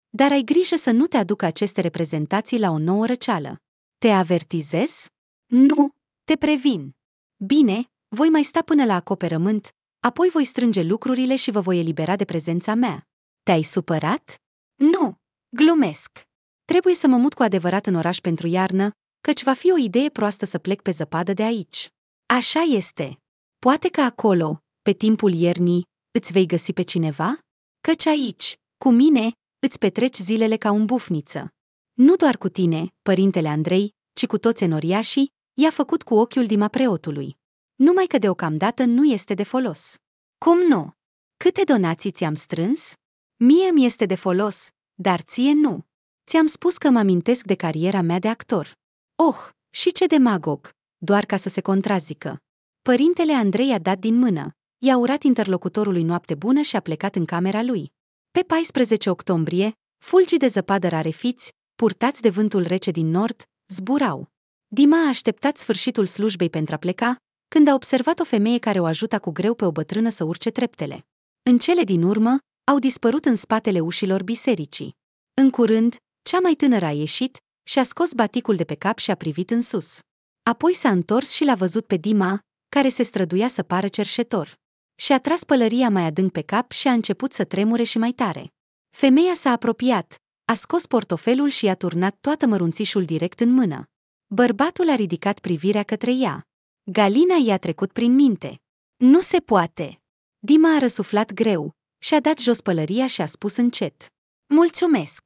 Dar ai grijă să nu te aducă aceste reprezentații la o nouă răceală. Te avertizez? Nu, te previn. Bine, voi mai sta până la acoperământ, apoi voi strânge lucrurile și vă voi elibera de prezența mea. Te-ai supărat? Nu, glumesc. Trebuie să mă mut cu adevărat în oraș pentru iarnă, căci va fi o idee proastă să plec pe zăpadă de aici. Așa este. Poate că acolo, pe timpul iernii, îți vei găsi pe cineva? Căci aici, cu mine, îți petreci zilele ca un bufniță. Nu doar cu tine, părintele Andrei, ci cu toți enoriașii, i-a făcut cu ochiul dima preotului. Numai că deocamdată nu este de folos. Cum nu? Câte donații ți-am strâns? Mie mi este de folos, dar ție nu. Ți-am spus că mă amintesc de cariera mea de actor. Oh, și ce demagog! doar ca să se contrazică. Părintele Andrei a dat din mână, i-a urat interlocutorului noapte bună și a plecat în camera lui. Pe 14 octombrie, fulgii de zăpadă rarefiți, purtați de vântul rece din nord, zburau. Dima a așteptat sfârșitul slujbei pentru a pleca, când a observat o femeie care o ajuta cu greu pe o bătrână să urce treptele. În cele din urmă, au dispărut în spatele ușilor bisericii. În curând, cea mai tânără a ieșit și a scos baticul de pe cap și a privit în sus. Apoi s-a întors și l-a văzut pe Dima, care se străduia să pară cerșetor. Și-a tras pălăria mai adânc pe cap și a început să tremure și mai tare. Femeia s-a apropiat, a scos portofelul și a turnat toată mărunțișul direct în mână. Bărbatul a ridicat privirea către ea. Galina i-a trecut prin minte. Nu se poate! Dima a răsuflat greu, și-a dat jos pălăria și a spus încet. Mulțumesc!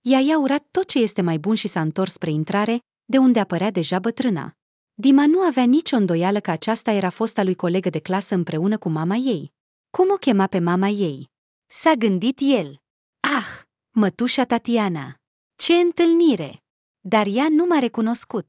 Ea i-a urat tot ce este mai bun și s-a întors spre intrare, de unde apărea deja bătrâna. Dima nu avea nicio îndoială că aceasta era fosta lui colegă de clasă împreună cu mama ei. Cum o chema pe mama ei? S-a gândit el. Ah, mătușa Tatiana! Ce întâlnire! Dar ea nu m-a recunoscut.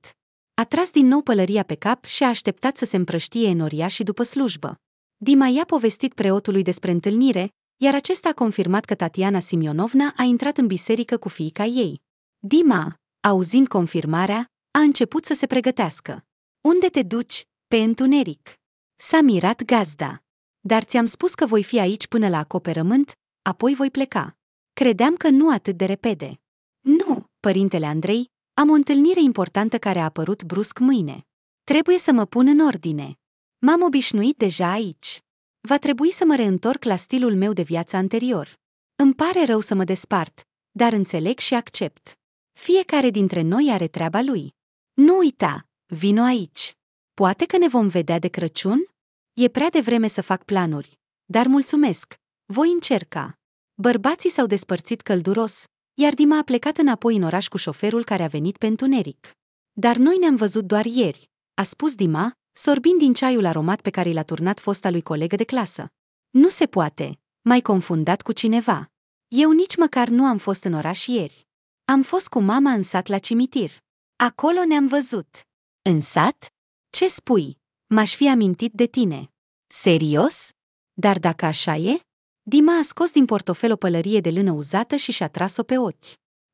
A tras din nou pălăria pe cap și a așteptat să se împrăștie în oria și după slujbă. Dima i-a povestit preotului despre întâlnire, iar acesta a confirmat că Tatiana Simionovna a intrat în biserică cu fiica ei. Dima, auzind confirmarea, a început să se pregătească. Unde te duci? Pe întuneric. S-a mirat gazda. Dar ți-am spus că voi fi aici până la acoperământ, apoi voi pleca. Credeam că nu atât de repede. Nu, părintele Andrei, am o întâlnire importantă care a apărut brusc mâine. Trebuie să mă pun în ordine. M-am obișnuit deja aici. Va trebui să mă reîntorc la stilul meu de viață anterior. Îmi pare rău să mă despart, dar înțeleg și accept. Fiecare dintre noi are treaba lui. Nu uita, Vino aici. Poate că ne vom vedea de Crăciun? E prea devreme să fac planuri, dar mulțumesc. Voi încerca. Bărbații s-au despărțit călduros, iar Dima a plecat înapoi în oraș cu șoferul care a venit pe întuneric. Dar noi ne-am văzut doar ieri, a spus Dima, sorbind din ceaiul aromat pe care l-a turnat fosta lui colegă de clasă. Nu se poate, mai confundat cu cineva. Eu nici măcar nu am fost în oraș ieri. Am fost cu mama în sat la cimitir. Acolo ne-am văzut. În sat? Ce spui? M-aș fi amintit de tine. Serios? Dar dacă așa e? Dima a scos din portofel o pălărie de lână uzată și și-a tras-o pe ochi.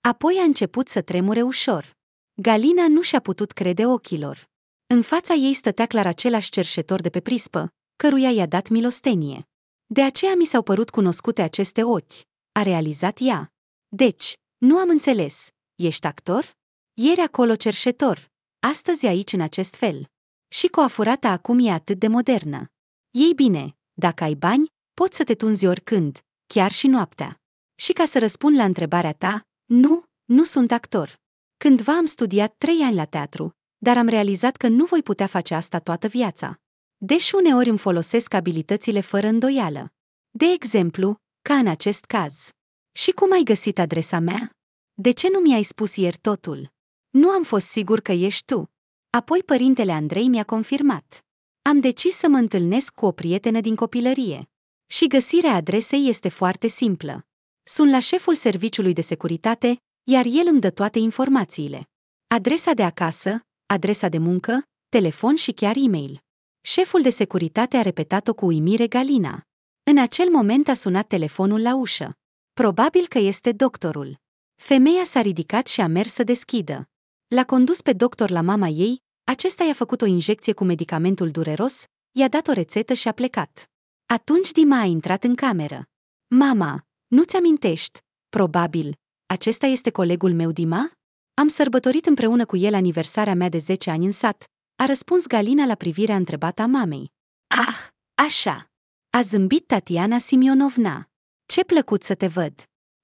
Apoi a început să tremure ușor. Galina nu și-a putut crede ochilor. În fața ei stătea clar același cerșetor de pe prispă, căruia i-a dat milostenie. De aceea mi s-au părut cunoscute aceste ochi, a realizat ea. Deci, nu am înțeles. Ești actor? Ieri acolo cerșetor, astăzi aici în acest fel. Și coafurata acum e atât de modernă. Ei bine, dacă ai bani, poți să te tunzi oricând, chiar și noaptea. Și ca să răspund la întrebarea ta, nu, nu sunt actor. Cândva am studiat trei ani la teatru, dar am realizat că nu voi putea face asta toată viața. Deși uneori îmi folosesc abilitățile fără îndoială. De exemplu, ca în acest caz. Și cum ai găsit adresa mea? De ce nu mi-ai spus ieri totul? Nu am fost sigur că ești tu. Apoi părintele Andrei mi-a confirmat. Am decis să mă întâlnesc cu o prietenă din copilărie. Și găsirea adresei este foarte simplă. Sunt la șeful serviciului de securitate, iar el îmi dă toate informațiile. Adresa de acasă, adresa de muncă, telefon și chiar e-mail. Șeful de securitate a repetat-o cu uimire Galina. În acel moment a sunat telefonul la ușă. Probabil că este doctorul. Femeia s-a ridicat și a mers să deschidă. L-a condus pe doctor la mama ei, acesta i-a făcut o injecție cu medicamentul dureros, i-a dat o rețetă și a plecat. Atunci Dima a intrat în cameră. Mama, nu-ți amintești? Probabil. Acesta este colegul meu Dima? Am sărbătorit împreună cu el aniversarea mea de 10 ani în sat, a răspuns Galina la privirea întrebată a mamei. Ah, așa. A zâmbit Tatiana Simionovna. Ce plăcut să te văd.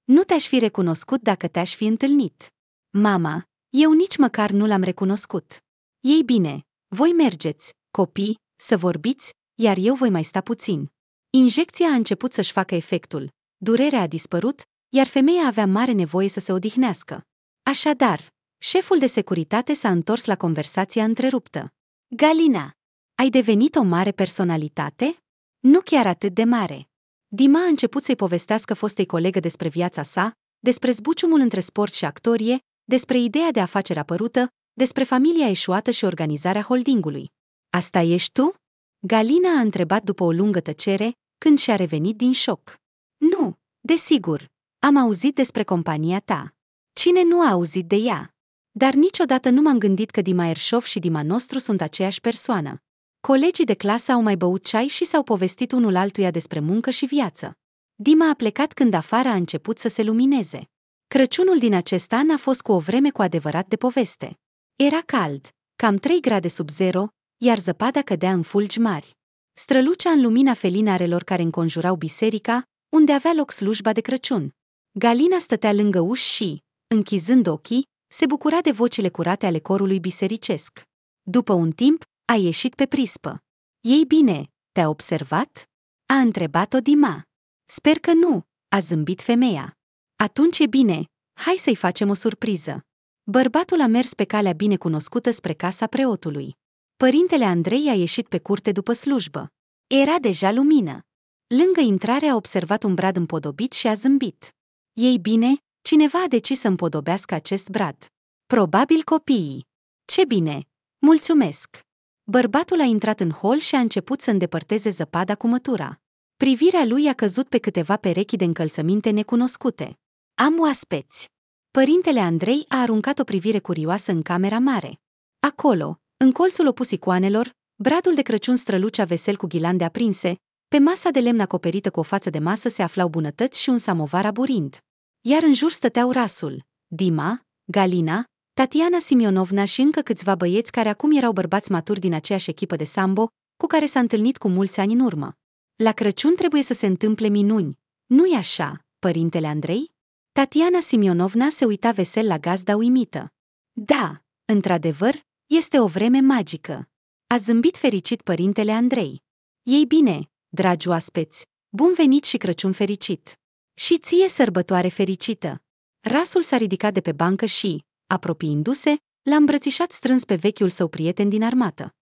Nu te-aș fi recunoscut dacă te-aș fi întâlnit. Mama, eu nici măcar nu l-am recunoscut. Ei bine, voi mergeți, copii, să vorbiți, iar eu voi mai sta puțin. Injecția a început să-și facă efectul, durerea a dispărut, iar femeia avea mare nevoie să se odihnească. Așadar, șeful de securitate s-a întors la conversația întreruptă. Galina, ai devenit o mare personalitate? Nu chiar atât de mare. Dima a început să-i povestească fostei colegă despre viața sa, despre zbuciumul între sport și actorie, despre ideea de afacere apărută, despre familia eșuată și organizarea holdingului. Asta ești tu? Galina a întrebat după o lungă tăcere, când și-a revenit din șoc. Nu, desigur, am auzit despre compania ta. Cine nu a auzit de ea? Dar niciodată nu m-am gândit că Dima Erșov și Dima Nostru sunt aceeași persoană. Colegii de clasă au mai băut ceai și s-au povestit unul altuia despre muncă și viață. Dima a plecat când afara a început să se lumineze. Crăciunul din acest an a fost cu o vreme cu adevărat de poveste. Era cald, cam 3 grade sub zero, iar zăpada cădea în fulgi mari. Strălucea în lumina felinarelor care înconjurau biserica, unde avea loc slujba de Crăciun. Galina stătea lângă uși și, închizând ochii, se bucura de vocile curate ale corului bisericesc. După un timp, a ieșit pe prispă. Ei bine, te-a observat?" a întrebat-o Dima. Sper că nu, a zâmbit femeia. Atunci e bine, hai să-i facem o surpriză. Bărbatul a mers pe calea binecunoscută spre casa preotului. Părintele Andrei a ieșit pe curte după slujbă. Era deja lumină. Lângă intrare a observat un brad împodobit și a zâmbit. Ei bine, cineva a decis să împodobească acest brad. Probabil copiii. Ce bine! Mulțumesc! Bărbatul a intrat în hol și a început să îndepărteze zăpada cu mătura. Privirea lui a căzut pe câteva perechi de încălțăminte necunoscute. Am oaspeți. Părintele Andrei a aruncat o privire curioasă în camera mare. Acolo, în colțul opus icoanelor, bradul de Crăciun strălucea vesel cu ghilande aprinse, pe masa de lemn acoperită cu o față de masă se aflau bunătăți și un samovar aburind. Iar în jur stăteau Rasul, Dima, Galina, Tatiana Simionovna și încă câțiva băieți care acum erau bărbați maturi din aceeași echipă de sambo, cu care s-a întâlnit cu mulți ani în urmă. La Crăciun trebuie să se întâmple minuni. Nu-i așa, părintele Andrei? Tatiana Simionovna se uita vesel la gazda uimită. Da, într-adevăr, este o vreme magică. A zâmbit fericit părintele Andrei. Ei bine, dragi oaspeți, bun venit și Crăciun fericit! Și ție sărbătoare fericită! Rasul s-a ridicat de pe bancă și, apropiindu-se, l-a îmbrățișat strâns pe vechiul său prieten din armată.